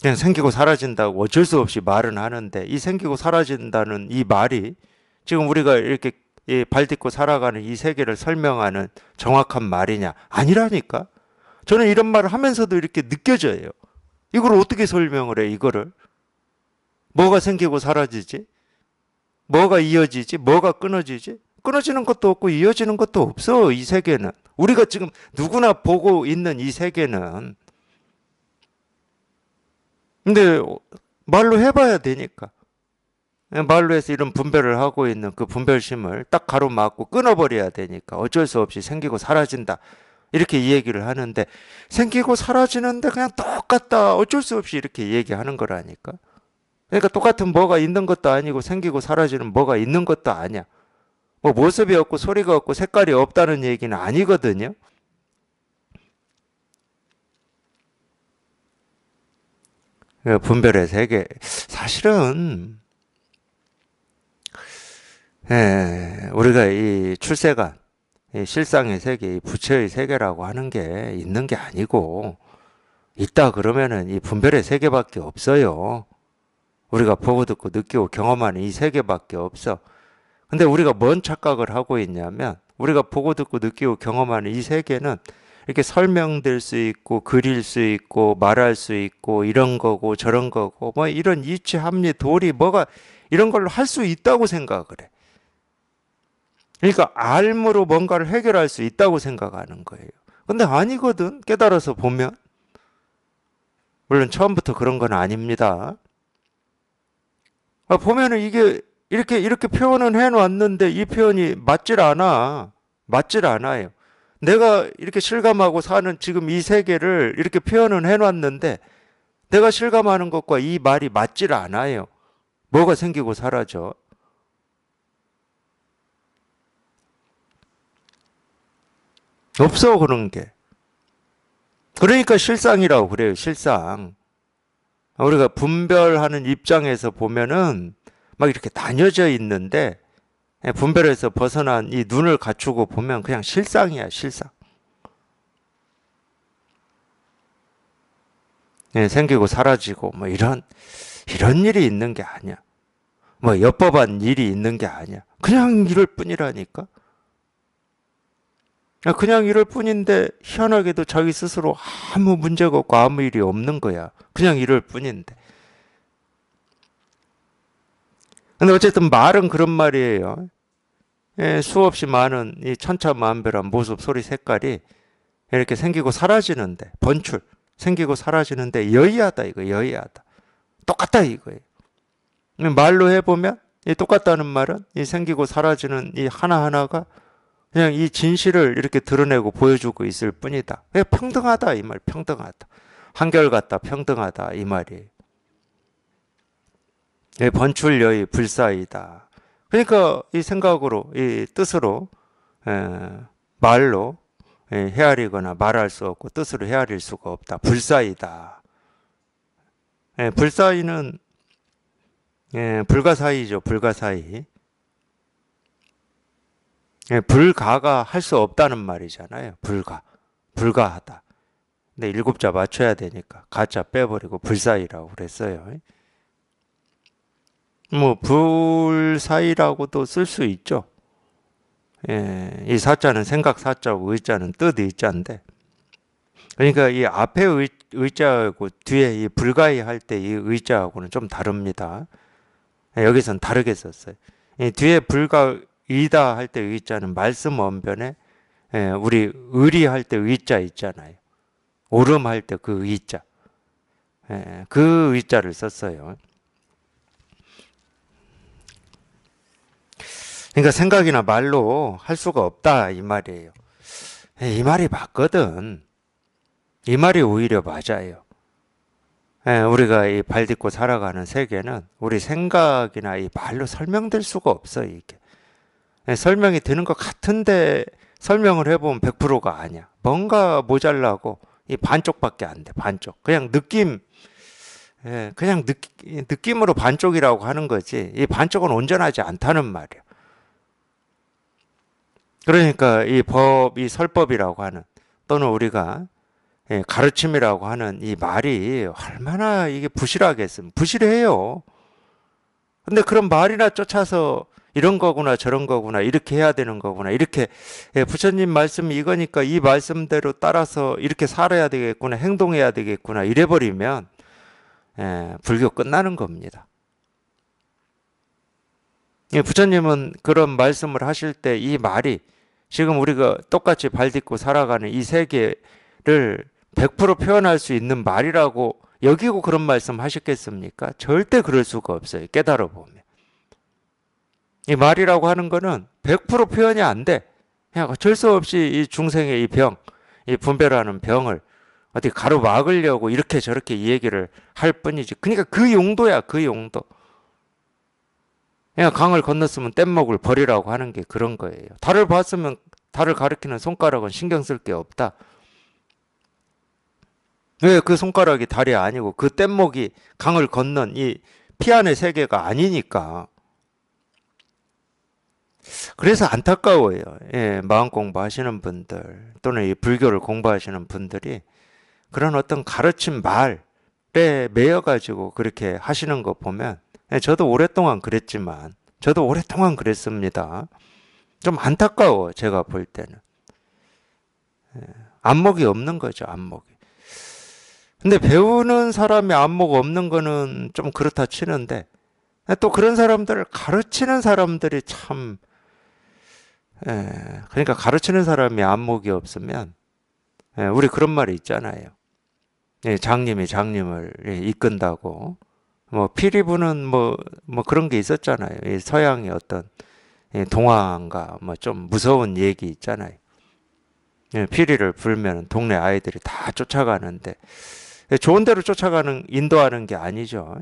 그냥 생기고 사라진다고 어쩔 수 없이 말은 하는데 이 생기고 사라진다는 이 말이 지금 우리가 이렇게 이 발딛고 살아가는 이 세계를 설명하는 정확한 말이냐? 아니라니까. 저는 이런 말을 하면서도 이렇게 느껴져요. 이걸 어떻게 설명을 해? 이거를 뭐가 생기고 사라지지? 뭐가 이어지지? 뭐가 끊어지지? 끊어지는 것도 없고 이어지는 것도 없어. 이 세계는 우리가 지금 누구나 보고 있는 이 세계는 근데 말로 해봐야 되니까. 예, 말로해서 이런 분별을 하고 있는 그 분별심을 딱 가로막고 끊어버려야 되니까 어쩔 수 없이 생기고 사라진다. 이렇게 이 얘기를 하는데 생기고 사라지는데 그냥 똑같다. 어쩔 수 없이 이렇게 얘기하는 거라니까. 그러니까 똑같은 뭐가 있는 것도 아니고 생기고 사라지는 뭐가 있는 것도 아니야. 뭐 모습이 없고 소리가 없고 색깔이 없다는 얘기는 아니거든요. 예, 분별의 세계. 사실은 예, 예, 예, 우리가 이 출세가 이 실상의 세계, 이부처의 세계라고 하는 게 있는 게 아니고 있다 그러면은 이 분별의 세계밖에 없어요. 우리가 보고 듣고 느끼고 경험하는 이 세계밖에 없어. 근데 우리가 뭔 착각을 하고 있냐면 우리가 보고 듣고 느끼고 경험하는 이 세계는 이렇게 설명될 수 있고 그릴 수 있고 말할 수 있고 이런 거고 저런 거고 뭐 이런 이치 합리 도리 뭐가 이런 걸로 할 수 있다고 생각을 해. 그러니까 알므로 뭔가를 해결할 수 있다고 생각하는 거예요. 근데 아니거든. 깨달아서 보면. 물론 처음부터 그런 건 아닙니다. 아, 보면은 이게 이렇게 이렇게 표현은 해 놨는데 이 표현이 맞질 않아. 맞질 않아요. 내가 이렇게 실감하고 사는 지금 이 세계를 이렇게 표현은 해 놨는데 내가 실감하는 것과 이 말이 맞질 않아요. 뭐가 생기고 사라져? 없어 그런 게. 그러니까 실상이라고 그래요. 실상. 우리가 분별하는 입장에서 보면은 막 이렇게 다녀져 있는데 예, 분별해서 벗어난 이 눈을 갖추고 보면 그냥 실상이야, 실상. 예, 생기고 사라지고 뭐 이런 이런 일이 있는 게 아니야. 뭐 여법한 일이 있는 게 아니야. 그냥 이럴 뿐이라니까. 아, 그냥 이럴 뿐인데 희한하게도 자기 스스로 아무 문제가 없고 아무 일이 없는 거야. 그냥 이럴 뿐인데. 근데 어쨌든 말은 그런 말이에요. 예, 수없이 많은 이 천차만별한 모습, 소리, 색깔이 이렇게 생기고 사라지는데 번출 생기고 사라지는데 여의하다 이거 여의하다 똑같다 이거예요. 말로 해보면 이 똑같다는 말은 이 생기고 사라지는 이 하나 하나가 그냥 이 진실을 이렇게 드러내고 보여주고 있을 뿐이다. 그냥 평등하다 이 말, 평등하다. 한결같다, 평등하다 이 말이. 예, 번출여의 불사이다. 그러니까 이 생각으로, 이 뜻으로, 예, 말로 예, 헤아리거나 말할 수 없고 뜻으로 헤아릴 수가 없다. 불사이다. 예, 불사이는 예, 불가사이죠, 불가사이. 예, 불가가 할 수 없다는 말이잖아요. 불가. 불가하다. 근데 일곱자 맞춰야 되니까 가짜 빼버리고 불사이라고 그랬어요. 뭐 불사이라고도 쓸 수 있죠. 예, 이 사자는 생각 사자고 의자는 뜻 의자인데 그러니까 이 앞에 의, 의자하고 뒤에 이 불가이 할 때 이 의자하고는 좀 다릅니다. 예, 여기선 다르게 썼어요. 뒤에 불가 이다 할 때 의자는 말씀 원변에 예, 우리 의리할 때 의자 있잖아요. 오름할 때 그 의자. 예, 그 의자를 썼어요. 그러니까 생각이나 말로 할 수가 없다 이 말이에요. 예, 이 말이 맞거든. 이 말이 오히려 맞아요. 우리가 이발 딛고 살아가는 세계는 우리 생각이나 이 말로 설명될 수가 없어 이게. 예, 설명이 되는 것 같은데 설명을 해보면 100%가 아니야. 뭔가 모자라고 이 반쪽밖에 안 돼. 반쪽. 그냥 느낌, 예, 그냥 느끼, 느낌으로 반쪽이라고 하는 거지. 이 반쪽은 온전하지 않다는 말이야. 그러니까 이 법, 이 설법이라고 하는 또는 우리가 예, 가르침이라고 하는 이 말이 얼마나 이게 부실하겠음. 부실해요. 근데 그런 말이나 쫓아서 이런 거구나 저런 거구나 이렇게 해야 되는 거구나 이렇게 예, 부처님 말씀이 이거니까 이 말씀대로 따라서 이렇게 살아야 되겠구나 행동해야 되겠구나 이래버리면 예, 불교 끝나는 겁니다. 예, 부처님은 그런 말씀을 하실 때 이 말이 지금 우리가 똑같이 발딛고 살아가는 이 세계를 100% 표현할 수 있는 말이라고 여기고 그런 말씀 하셨겠습니까? 절대 그럴 수가 없어요. 깨달아 보면. 이 말이라고 하는 거는 100% 표현이 안 돼. 그냥 절수 없이 이 중생의 이 병, 이 분별하는 병을 어디 가로막으려고 이렇게 저렇게 이 얘기를 할 뿐이지. 그러니까 그 용도야, 그 용도. 그냥 강을 건넜으면 뗏목을 버리라고 하는 게 그런 거예요. 달을 봤으면 달을 가리키는 손가락은 신경 쓸 게 없다. 왜 그 손가락이 달이 아니고 그 뗏목이 강을 건넌 이 피안의 세계가 아니니까. 그래서 안타까워요. 예, 마음 공부하시는 분들 또는 이 불교를 공부하시는 분들이 그런 어떤 가르침 말에 매여 가지고 그렇게 하시는 거 보면 예, 저도 오랫동안 그랬지만 저도 오랫동안 그랬습니다. 좀 안타까워 제가 볼 때는 예, 안목이 없는 거죠 안목이. 근데 배우는 사람이 안목 없는 거는 좀 그렇다 치는데 또 그런 사람들을 가르치는 사람들이 참 예, 그러니까 가르치는 사람이 안목이 없으면 예, 우리 그런 말이 있잖아요. 예, 장님이 장님을 예, 이끈다고 뭐 피리부는 뭐, 뭐 그런 게 있었잖아요. 예, 서양의 어떤 예, 동화인가 뭐 좀 무서운 얘기 있잖아요. 예, 피리를 불면 동네 아이들이 다 쫓아가는데 예, 좋은 데로 쫓아가는 인도하는 게 아니죠.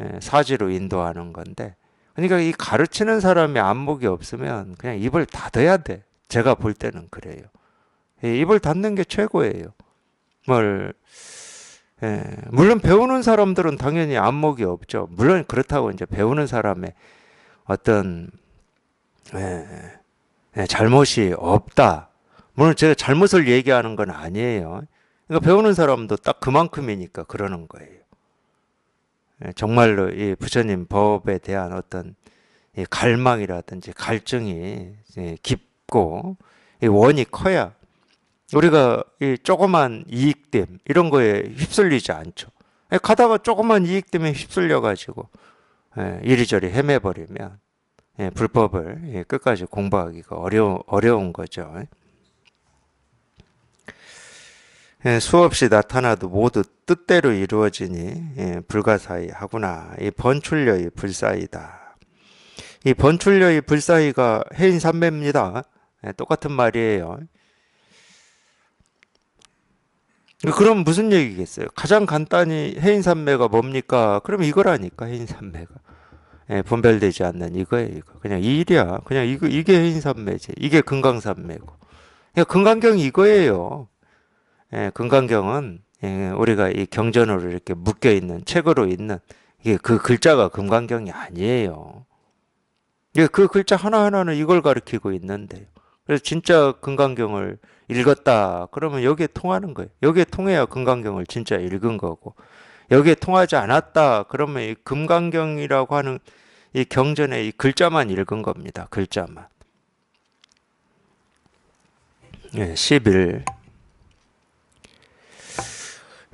예, 사지로 인도하는 건데 그러니까 이 가르치는 사람이 안목이 없으면 그냥 입을 닫아야 돼. 제가 볼 때는 그래요. 예, 입을 닫는 게 최고예요. 뭘, 예, 물론 배우는 사람들은 당연히 안목이 없죠. 물론 그렇다고 이제 배우는 사람의 어떤, 예, 예, 잘못이 없다. 물론 제가 잘못을 얘기하는 건 아니에요. 그러니까 배우는 사람도 딱 그만큼이니까 그러는 거예요. 예, 정말로 이 부처님 법에 대한 어떤 갈망이라든지 갈증이 예, 깊고 원이 커야 우리가 이 조그만 이익됨 이런 거에 휩쓸리지 않죠. 예, 가다가 조그만 이익됨에 휩쓸려 가지고 이리저리 헤매버리면 불법을 끝까지 공부하기가 어려운 거죠. 예, 수없이 나타나도 모두 뜻대로 이루어지니 예, 불가사의하구나. 이 번출려의 불사이다. 이 번출려의 불사이가 해인산매입니다. 예, 똑같은 말이에요. 그럼 무슨 얘기겠어요? 가장 간단히 해인산매가 뭡니까? 그럼 이거라니까 해인산매가 분별되지 않는 이거예요. 이거 그냥 일이야. 그냥 이거 이게 해인산매지. 이게 금강산매고. 그러 금강경이 이거예요. 예, 금강경은 예, 우리가 이 경전으로 이렇게 묶여 있는 책으로 있는 이게 그 글자가 금강경이 아니에요. 예, 그 글자 하나 하나는 이걸 가리키고 있는데 그래서 진짜 금강경을 읽었다 그러면 여기에 통하는 거예요. 여기에 통해야 금강경을 진짜 읽은 거고 여기에 통하지 않았다 그러면 이 금강경이라고 하는 이 경전의 이 글자만 읽은 겁니다. 글자만. 예, 11.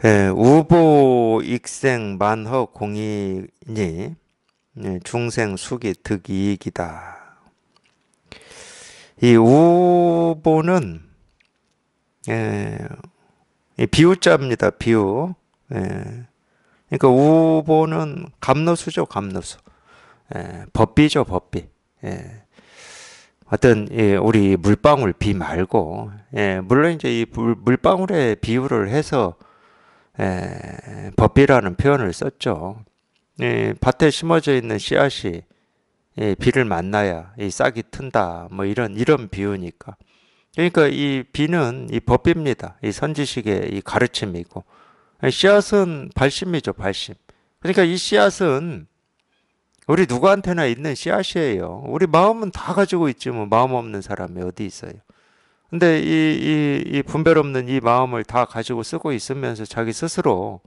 예, 우보 익생 만허 공이니 예, 중생 수기 득이익이다. 이 우보는 예, 비우자입니다. 비우. 예, 그러니까 우보는 감노수죠. 감노수. 예, 법비죠. 법비. 예. 어떤 예, 우리 물방울 비 말고 예, 물론 이제 이 물, 물방울에 비유를 해서 에, 법비라는 표현을 썼죠. 이 밭에 심어져 있는 씨앗이 예, 비를 만나야 이 싹이 튼다. 뭐 이런 이런 비유니까. 그러니까 이 비는 이 법입니다. 이 선지식의 이 가르침이고 씨앗은 발심이죠, 발심. 그러니까 이 씨앗은 우리 누구한테나 있는 씨앗이에요. 우리 마음은 다 가지고 있지 뭐 마음 없는 사람이 어디 있어요. 근데 이, 이, 이 분별 없는 이 마음을 다 가지고 쓰고 있으면서 자기 스스로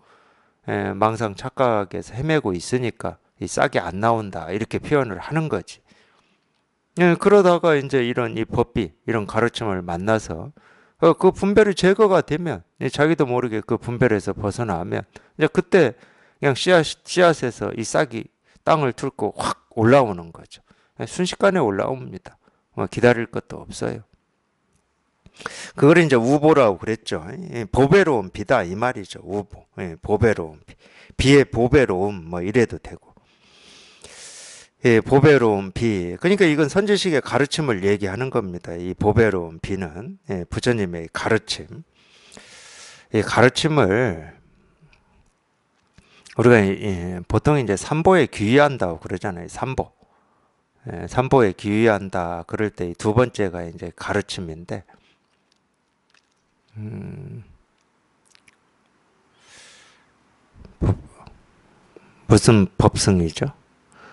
예, 망상 착각에서 헤매고 있으니까 이 싹이 안 나온다 이렇게 표현을 하는 거지. 예, 그러다가 이제 이런 이 법비 이런 가르침을 만나서 어, 그 분별이 제거가 되면 예, 자기도 모르게 그 분별에서 벗어나면 이제 그때 그냥 씨앗 씨앗에서 이 싹이 땅을 뚫고 확 올라오는 거죠. 순식간에 올라옵니다. 뭐 기다릴 것도 없어요. 그걸 이제 우보라고 그랬죠. 예, 보배로운 비다 이 말이죠. 우보. 예, 보배로운 비. 비의 보배로움 뭐 이래도 되고. 예, 보배로운 비. 그러니까 이건 선지식의 가르침을 얘기하는 겁니다. 이 보배로운 비는 예, 부처님의 가르침. 이 가르침을 우리가 예, 보통 이제 삼보에 귀의한다고 그러잖아요. 삼보. 예, 삼보에 귀의한다. 그럴 때 두 번째가 이제 가르침인데 음, 무슨 법성이죠?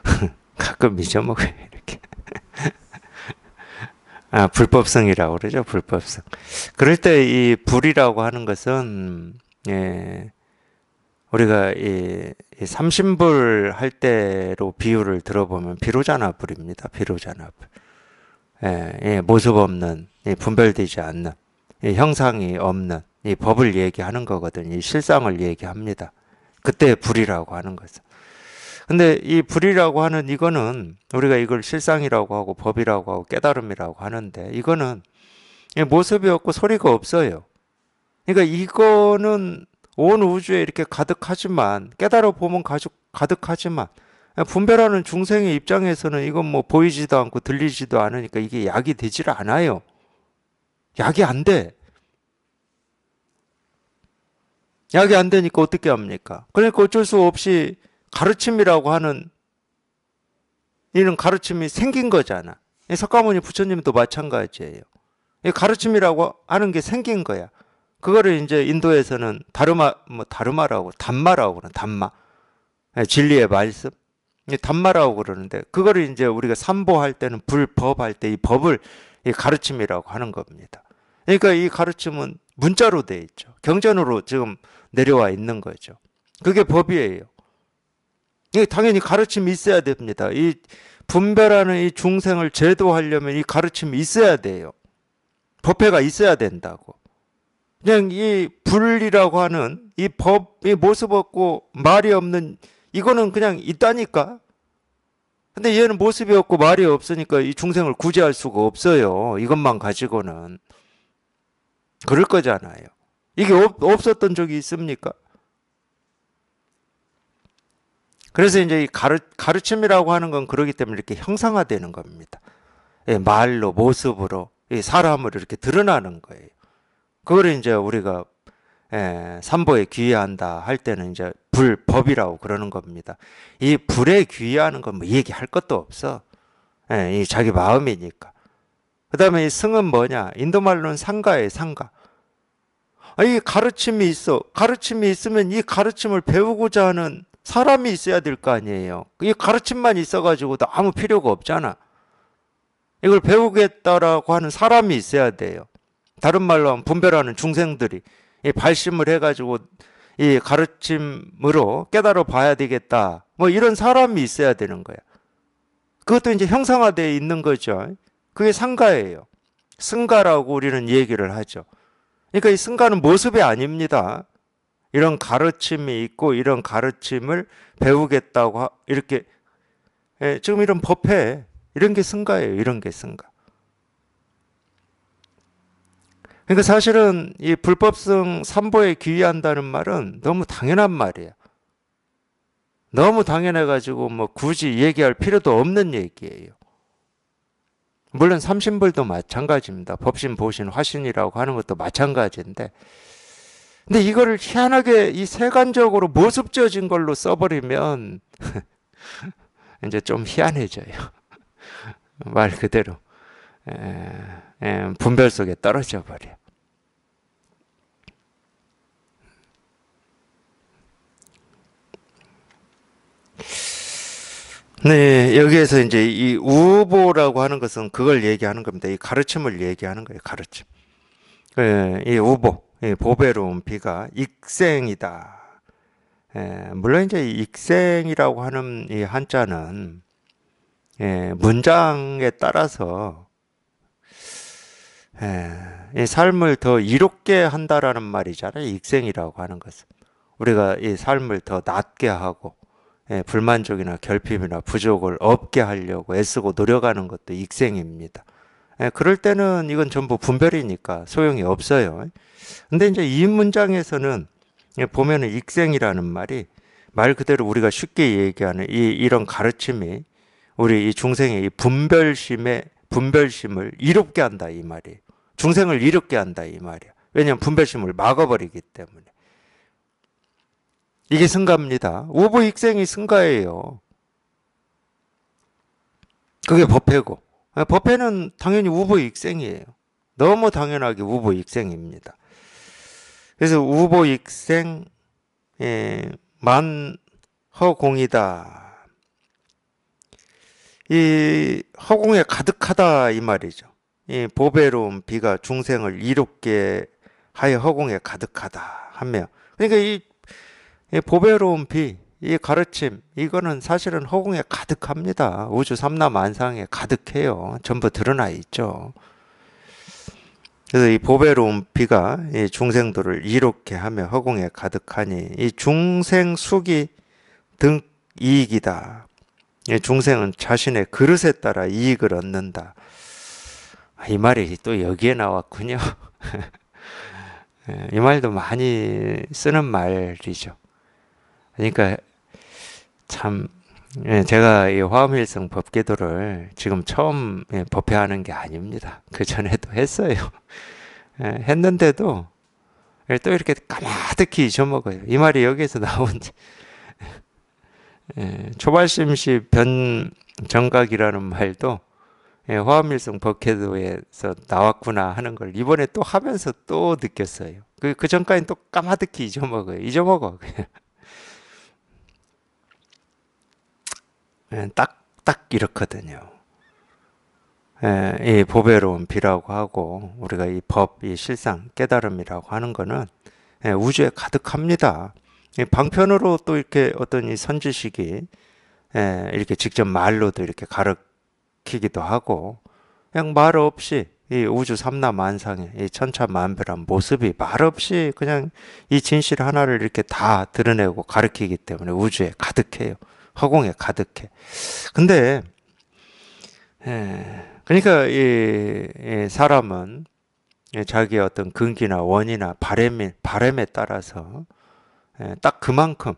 가끔 잊어먹어요, 이렇게. 아, 불법성이라고 그러죠, 불법성. 그럴 때 이 불이라고 하는 것은, 예, 우리가 이, 삼신불 할 때로 비유를 들어보면 비로자나불입니다, 비로자나불. 예, 예, 모습 없는, 예, 분별되지 않는. 형상이 없는 이 법을 얘기하는 거거든요. 이 실상을 얘기합니다. 그때 불이라고 하는 것은. 근데 이 불이라고 하는 이거는 우리가 이걸 실상이라고 하고 법이라고 하고 깨달음이라고 하는데 이거는 모습이 없고 소리가 없어요. 그러니까 이거는 온 우주에 이렇게 가득하지만 깨달아 보면 가 가득하지만 분별하는 중생의 입장에서는 이건 뭐 보이지도 않고 들리지도 않으니까 이게 약이 되질 않아요. 약이 안 돼. 약이 안 되니까 어떻게 합니까? 그러니까 어쩔 수 없이 가르침이라고 하는 이런 가르침이 생긴 거잖아. 석가모니 부처님도 마찬가지예요. 가르침이라고 하는 게 생긴 거야. 그거를 이제 인도에서는 다르마 뭐 다르마라고 단마라고 그러는 단마 예, 진리의 말씀 단마라고 그러는데 그거를 이제 우리가 삼보할 때는 불법할 때 이 법을 이 가르침이라고 하는 겁니다. 그러니까 이 가르침은 문자로 돼 있죠. 경전으로 지금 내려와 있는 거죠. 그게 법이에요. 당연히 가르침이 있어야 됩니다. 이 분별하는 이 중생을 제도하려면 이 가르침이 있어야 돼요. 법회가 있어야 된다고. 그냥 이 불이라고 하는 이 법이 모습 없고 말이 없는 이거는 그냥 있다니까. 근데 얘는 모습이 없고 말이 없으니까 이 중생을 구제할 수가 없어요. 이것만 가지고는. 그럴 거잖아요. 이게 없, 없었던 적이 있습니까? 그래서 이제 가르, 가르침이라고 하는 건 그러기 때문에 이렇게 형상화되는 겁니다. 예, 말로, 모습으로, 예, 사람으로 이렇게 드러나는 거예요. 그걸 이제 우리가 예, 삼보에 귀의한다 할 때는 이제 불법이라고 그러는 겁니다. 이 불에 귀의하는 건 뭐 얘기할 것도 없어. 예, 이 자기 마음이니까. 그 다음에 이 승은 뭐냐? 인도말로는 상가예요, 상가. 아, 이 가르침이 있어. 가르침이 있으면 이 가르침을 배우고자 하는 사람이 있어야 될 거 아니에요. 이 가르침만 있어가지고도 아무 필요가 없잖아. 이걸 배우겠다라고 하는 사람이 있어야 돼요. 다른 말로 하면 분별하는 중생들이 이 발심을 해가지고 이 가르침으로 깨달아 봐야 되겠다. 뭐 이런 사람이 있어야 되는 거야. 그것도 이제 형상화되어 있는 거죠. 그게 상가예요. 승가라고 우리는 얘기를 하죠. 그러니까 이 승가는 모습이 아닙니다. 이런 가르침이 있고 이런 가르침을 배우겠다고 이렇게 예, 지금 이런 법회 이런 게 승가예요. 이런 게 승가. 그러니까 사실은 이 불법성 삼보에 귀의한다는 말은 너무 당연한 말이에요. 너무 당연해가지고 뭐 굳이 얘기할 필요도 없는 얘기예요. 물론 삼신불도 마찬가지입니다. 법신, 보신, 화신이라고 하는 것도 마찬가지인데 근데 이거를 희한하게 이 세간적으로 모습져진 걸로 써버리면 이제 좀 희한해져요. 말 그대로 에, 에, 분별 속에 떨어져 버려. 네, 여기에서 이제 이 우보라고 하는 것은 그걸 얘기하는 겁니다. 이 가르침을 얘기하는 거예요, 가르침. 예, 이 우보, 예, 보배로운 비가 익생이다. 예, 물론 이제 익생이라고 하는 이 한자는 예, 문장에 따라서 예, 이 삶을 더 이롭게 한다라는 말이잖아요. 익생이라고 하는 것은 우리가 이 삶을 더 낫게 하고 예, 불만족이나 결핍이나 부족을 없게 하려고 애쓰고 노력하는 것도 익생입니다. 예, 그럴 때는 이건 전부 분별이니까 소용이 없어요. 근데 이제 이 문장에서는 예, 보면은 익생이라는 말이 말 그대로 우리가 쉽게 얘기하는 이 이런 가르침이 우리 이 중생의 이 분별심의 분별심을 이롭게 한다 이 말이 중생을 이롭게 한다 이 말이야. 왜냐하면 분별심을 막아버리기 때문에. 이게 승가입니다. 우부익생이 승가예요. 그게 법회고 법회는 당연히 우보익생이에요. 너무 당연하게 우보익생입니다. 그래서 우보익생 예, 만허공이다. 이 허공에 가득하다 이 말이죠. 이 보배로운 비가 중생을 이롭게 하여 허공에 가득하다 하며 그러니까 이이 보배로운 비, 이 가르침, 이거는 사실은 허공에 가득합니다. 우주 삼남 안상에 가득해요. 전부 드러나 있죠. 그래서 이 보배로운 비가 이 중생들을 이롭게 하며 허공에 가득하니 이 중생 숙이 등 이익이다. 이 중생은 자신의 그릇에 따라 이익을 얻는다. 아, 이 말이 또 여기에 나왔군요. 예, 이 말도 많이 쓰는 말이죠. 그러니까 참 예, 제가 이화음일성 법궤도를 지금 처음 예, 법회하는 게 아닙니다. 그 전에도 했어요. 예, 했는데도 또 이렇게 까마득히 잊어먹어요. 이 말이 여기서 나온 초발심시 변정각이라는 말도 화엄일성 법궤도에서 나왔구나 하는 걸 이번에 또 하면서 또 느꼈어요. 그, 그 전까지는 또 까마득히 잊어먹어요. 잊어먹어. 예, 딱, 딱 이렇거든요. 예, 이 보배로운 비라고 하고, 우리가 이 법, 이 실상, 깨달음이라고 하는 거는 예, 우주에 가득합니다. 방편으로 또 이렇게 어떤 이 선지식이 이렇게 직접 말로도 이렇게 가르키기도 하고, 그냥 말 없이 이 우주 삼라만상의 이 천차만별한 모습이 말없이 그냥 이 진실 하나를 이렇게 다 드러내고 가르키기 때문에 우주에 가득해요. 허공에 가득해. 근데 예, 그러니까 이, 이 사람은 자기의 어떤 근기나 원이나 바램에 바램에 따라서 예, 딱 그만큼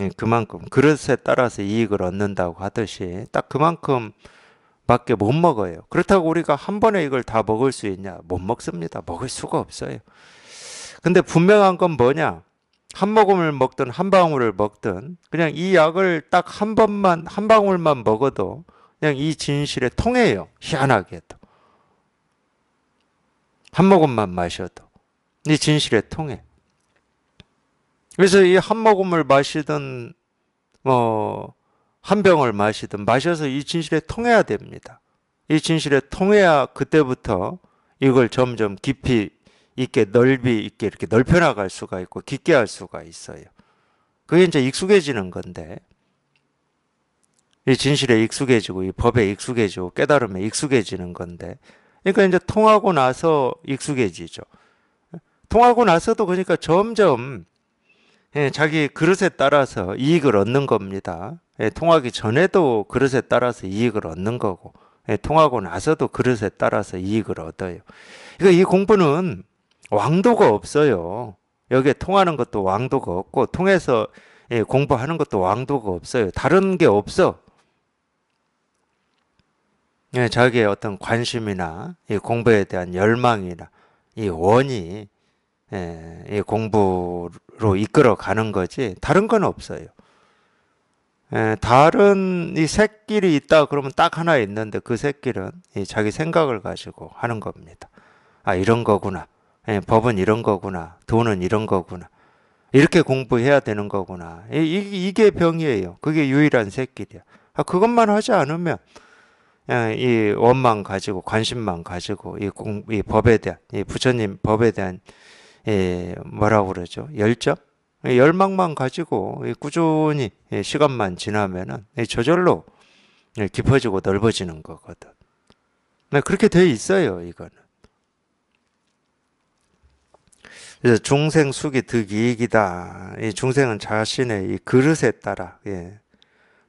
예, 그만큼 그릇에 따라서 이익을 얻는다고 하듯이 딱 그만큼 밖에 못 먹어요. 그렇다고 우리가 한 번에 이걸 다 먹을 수 있냐? 못 먹습니다. 먹을 수가 없어요. 근데 분명한 건 뭐냐? 한 모금을 먹든 한 방울을 먹든 그냥 이 약을 딱 한 번만 한 방울만 먹어도 그냥 이 진실에 통해요. 희한하게도. 한 모금만 마셔도 이 진실에 통해. 그래서 이 한 모금을 마시든 뭐 한 병을 마시든 마셔서 이 진실에 통해야 됩니다. 이 진실에 통해야 그때부터 이걸 점점 깊이 있게 넓이 있게 이렇게 넓혀 나갈 수가 있고 깊게 할 수가 있어요. 그게 이제 익숙해지는 건데 이 진실에 익숙해지고 이 법에 익숙해지고 깨달음에 익숙해지는 건데 그러니까 이제 통하고 나서 익숙해지죠. 통하고 나서도 그러니까 점점 예, 자기 그릇에 따라서 이익을 얻는 겁니다. 예, 통하기 전에도 그릇에 따라서 이익을 얻는 거고 예, 통하고 나서도 그릇에 따라서 이익을 얻어요. 그러니까 이 공부는 왕도가 없어요. 여기에 통하는 것도 왕도가 없고 통해서 예, 공부하는 것도 왕도가 없어요. 다른 게 없어. 예, 자기의 어떤 관심이나 이 공부에 대한 열망이나 이 원이 예, 이 공부로 이끌어 가는 거지 다른 건 없어요. 예, 다른 이 새끼리 있다 그러면 딱 하나 있는데 그 새끼는 이 자기 생각을 가지고 하는 겁니다. 아 이런 거구나. 예, 법은 이런 거구나. 돈은 이런 거구나. 이렇게 공부해야 되는 거구나. 이, 게 병이에요. 그게 유일한 새끼야. 아, 그것만 하지 않으면 예, 이원망 가지고 관심만 가지고 이, 공, 이 법에 대한 이 부처님 법에 대한 예, 뭐라고 그러죠? 열정? 예, 열망만 가지고 꾸준히 예, 시간만 지나면은 저절로 깊어지고 넓어지는 거거든. 네, 그렇게 돼 있어요, 이거는. 그래서 중생 숙이 득이익이다. 이 중생은 자신의 이 그릇에 따라 예.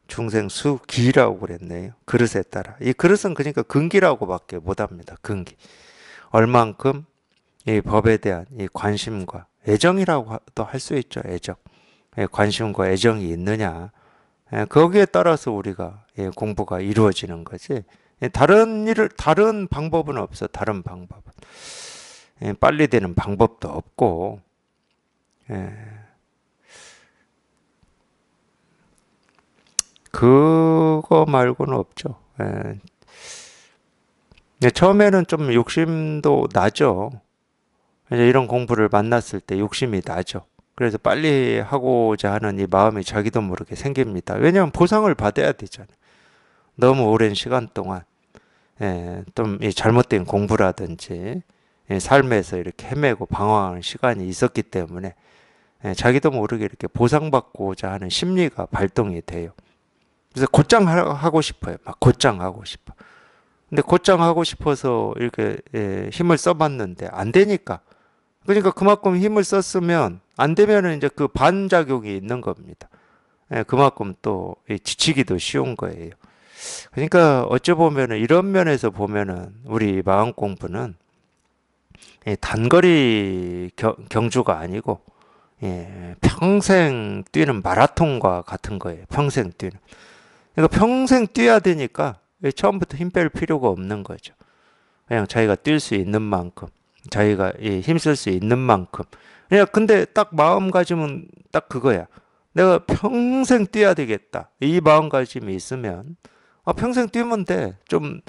중생 수기라고 그랬네요. 그릇에 따라. 이 그릇은 그러니까 근기라고밖에 못합니다. 근기. 얼만큼 이 법에 대한 이 관심과 애정이라고도 할 수 있죠. 애정. 예, 관심과 애정이 있느냐. 예, 거기에 따라서 우리가 예, 공부가 이루어지는 거지. 다른 일을, 다른 방법은 없어. 다른 방법은. 예, 빨리 되는 방법도 없고 예. 그거 말고는 없죠. 예. 네, 처음에는 좀 욕심도 나죠. 이런 공부를 만났을 때 욕심이 나죠. 그래서 빨리 하고자 하는 이 마음이 자기도 모르게 생깁니다. 왜냐하면 보상을 받아야 되잖아요. 너무 오랜 시간 동안 예, 좀 잘못된 공부라든지 예, 삶에서 이렇게 헤매고 방황하는 시간이 있었기 때문에 예, 자기도 모르게 이렇게 보상받고자 하는 심리가 발동이 돼요. 그래서 곧장 하고 싶어요. 막 곧장 하고 싶어. 근데 곧장 하고 싶어서 이렇게 예, 힘을 써봤는데 안 되니까. 그러니까 그만큼 힘을 썼으면 안 되면은 이제 그 반작용이 있는 겁니다. 그만큼 또 지치기도 쉬운 거예요. 그러니까 어찌 보면은 이런 면에서 보면은 우리 마음 공부는 예, 단거리 겨, 경주가 아니고 예, 평생 뛰는 마라톤과 같은 거예요. 평생 뛰는. 그러니까 평생 뛰어야 되니까 처음부터 힘 뺄 필요가 없는 거죠. 그냥 자기가 뛸 수 있는 만큼, 자기가 예, 힘쓸 수 있는 만큼. 그냥 근데 딱 마음가짐은 딱 그거야. 내가 평생 뛰어야 되겠다. 이 마음가짐이 있으면 아, 평생 뛰면 돼. 좀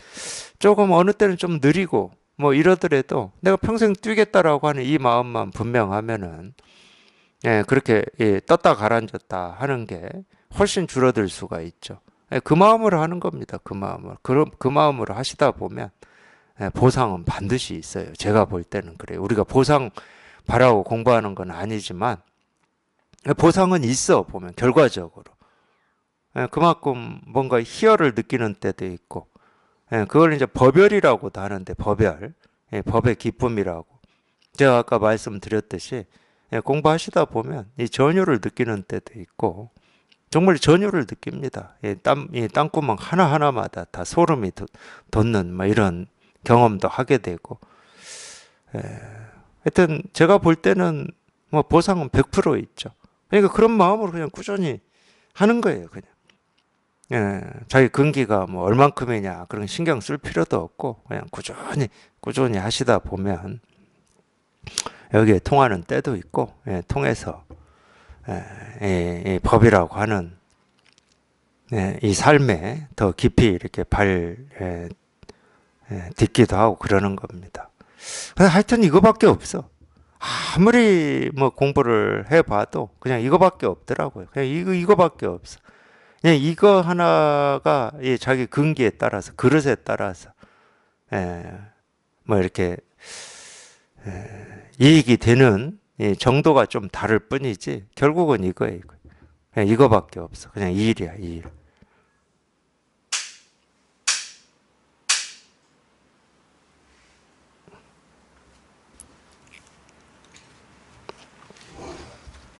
조금 어느 때는 좀 느리고 뭐 이러더라도 내가 평생 뛰겠다라고 하는 이 마음만 분명하면은 예, 그렇게 예, 떴다 가라앉았다 하는 게 훨씬 줄어들 수가 있죠. 예, 그 마음으로 하는 겁니다. 그 마음을 그, 그 마음으로 하시다 보면 예, 보상은 반드시 있어요. 제가 볼 때는 그래요. 우리가 보상 바라고 공부하는 건 아니지만 예, 보상은 있어 보면 결과적으로 예, 그만큼 뭔가 희열을 느끼는 때도 있고 예, 그걸 이제 법열이라고도 하는데 법열, 예, 법의 기쁨이라고. 제가 아까 말씀드렸듯이 예, 공부하시다 보면 이 전율을 느끼는 때도 있고 정말 전율을 느낍니다. 예, 땅, 예, 땅구멍 하나하나마다 다 소름이 돋, 돋는 막 뭐 이런 경험도 하게 되고 예, 하여튼 제가 볼 때는 뭐 보상은 100% 있죠. 그러니까 그런 마음으로 그냥 꾸준히 하는 거예요. 그냥 예, 자기 근기가 뭐 얼만큼이냐 그런 신경 쓸 필요도 없고 그냥 꾸준히 꾸준히 하시다 보면 여기에 통하는 때도 있고 예, 통해서 예, 이, 이 법이라고 하는 예, 이 삶에 더 깊이 이렇게 발 예, 예, 딛기도 하고 그러는 겁니다. 그냥 하여튼 이거밖에 없어. 아무리 뭐 공부를 해봐도 그냥 이거밖에 없더라고요. 그냥 이거 이거밖에 없어. 예, 이거 하나가 예, 자기 근기에 따라서 그릇에 따라서 예, 뭐 이렇게 예, 이익이 되는 예, 정도가 좀 다를 뿐이지 결국은 이거예요. 이거. 예, 이거밖에 없어. 그냥 이 일이야, 이 일.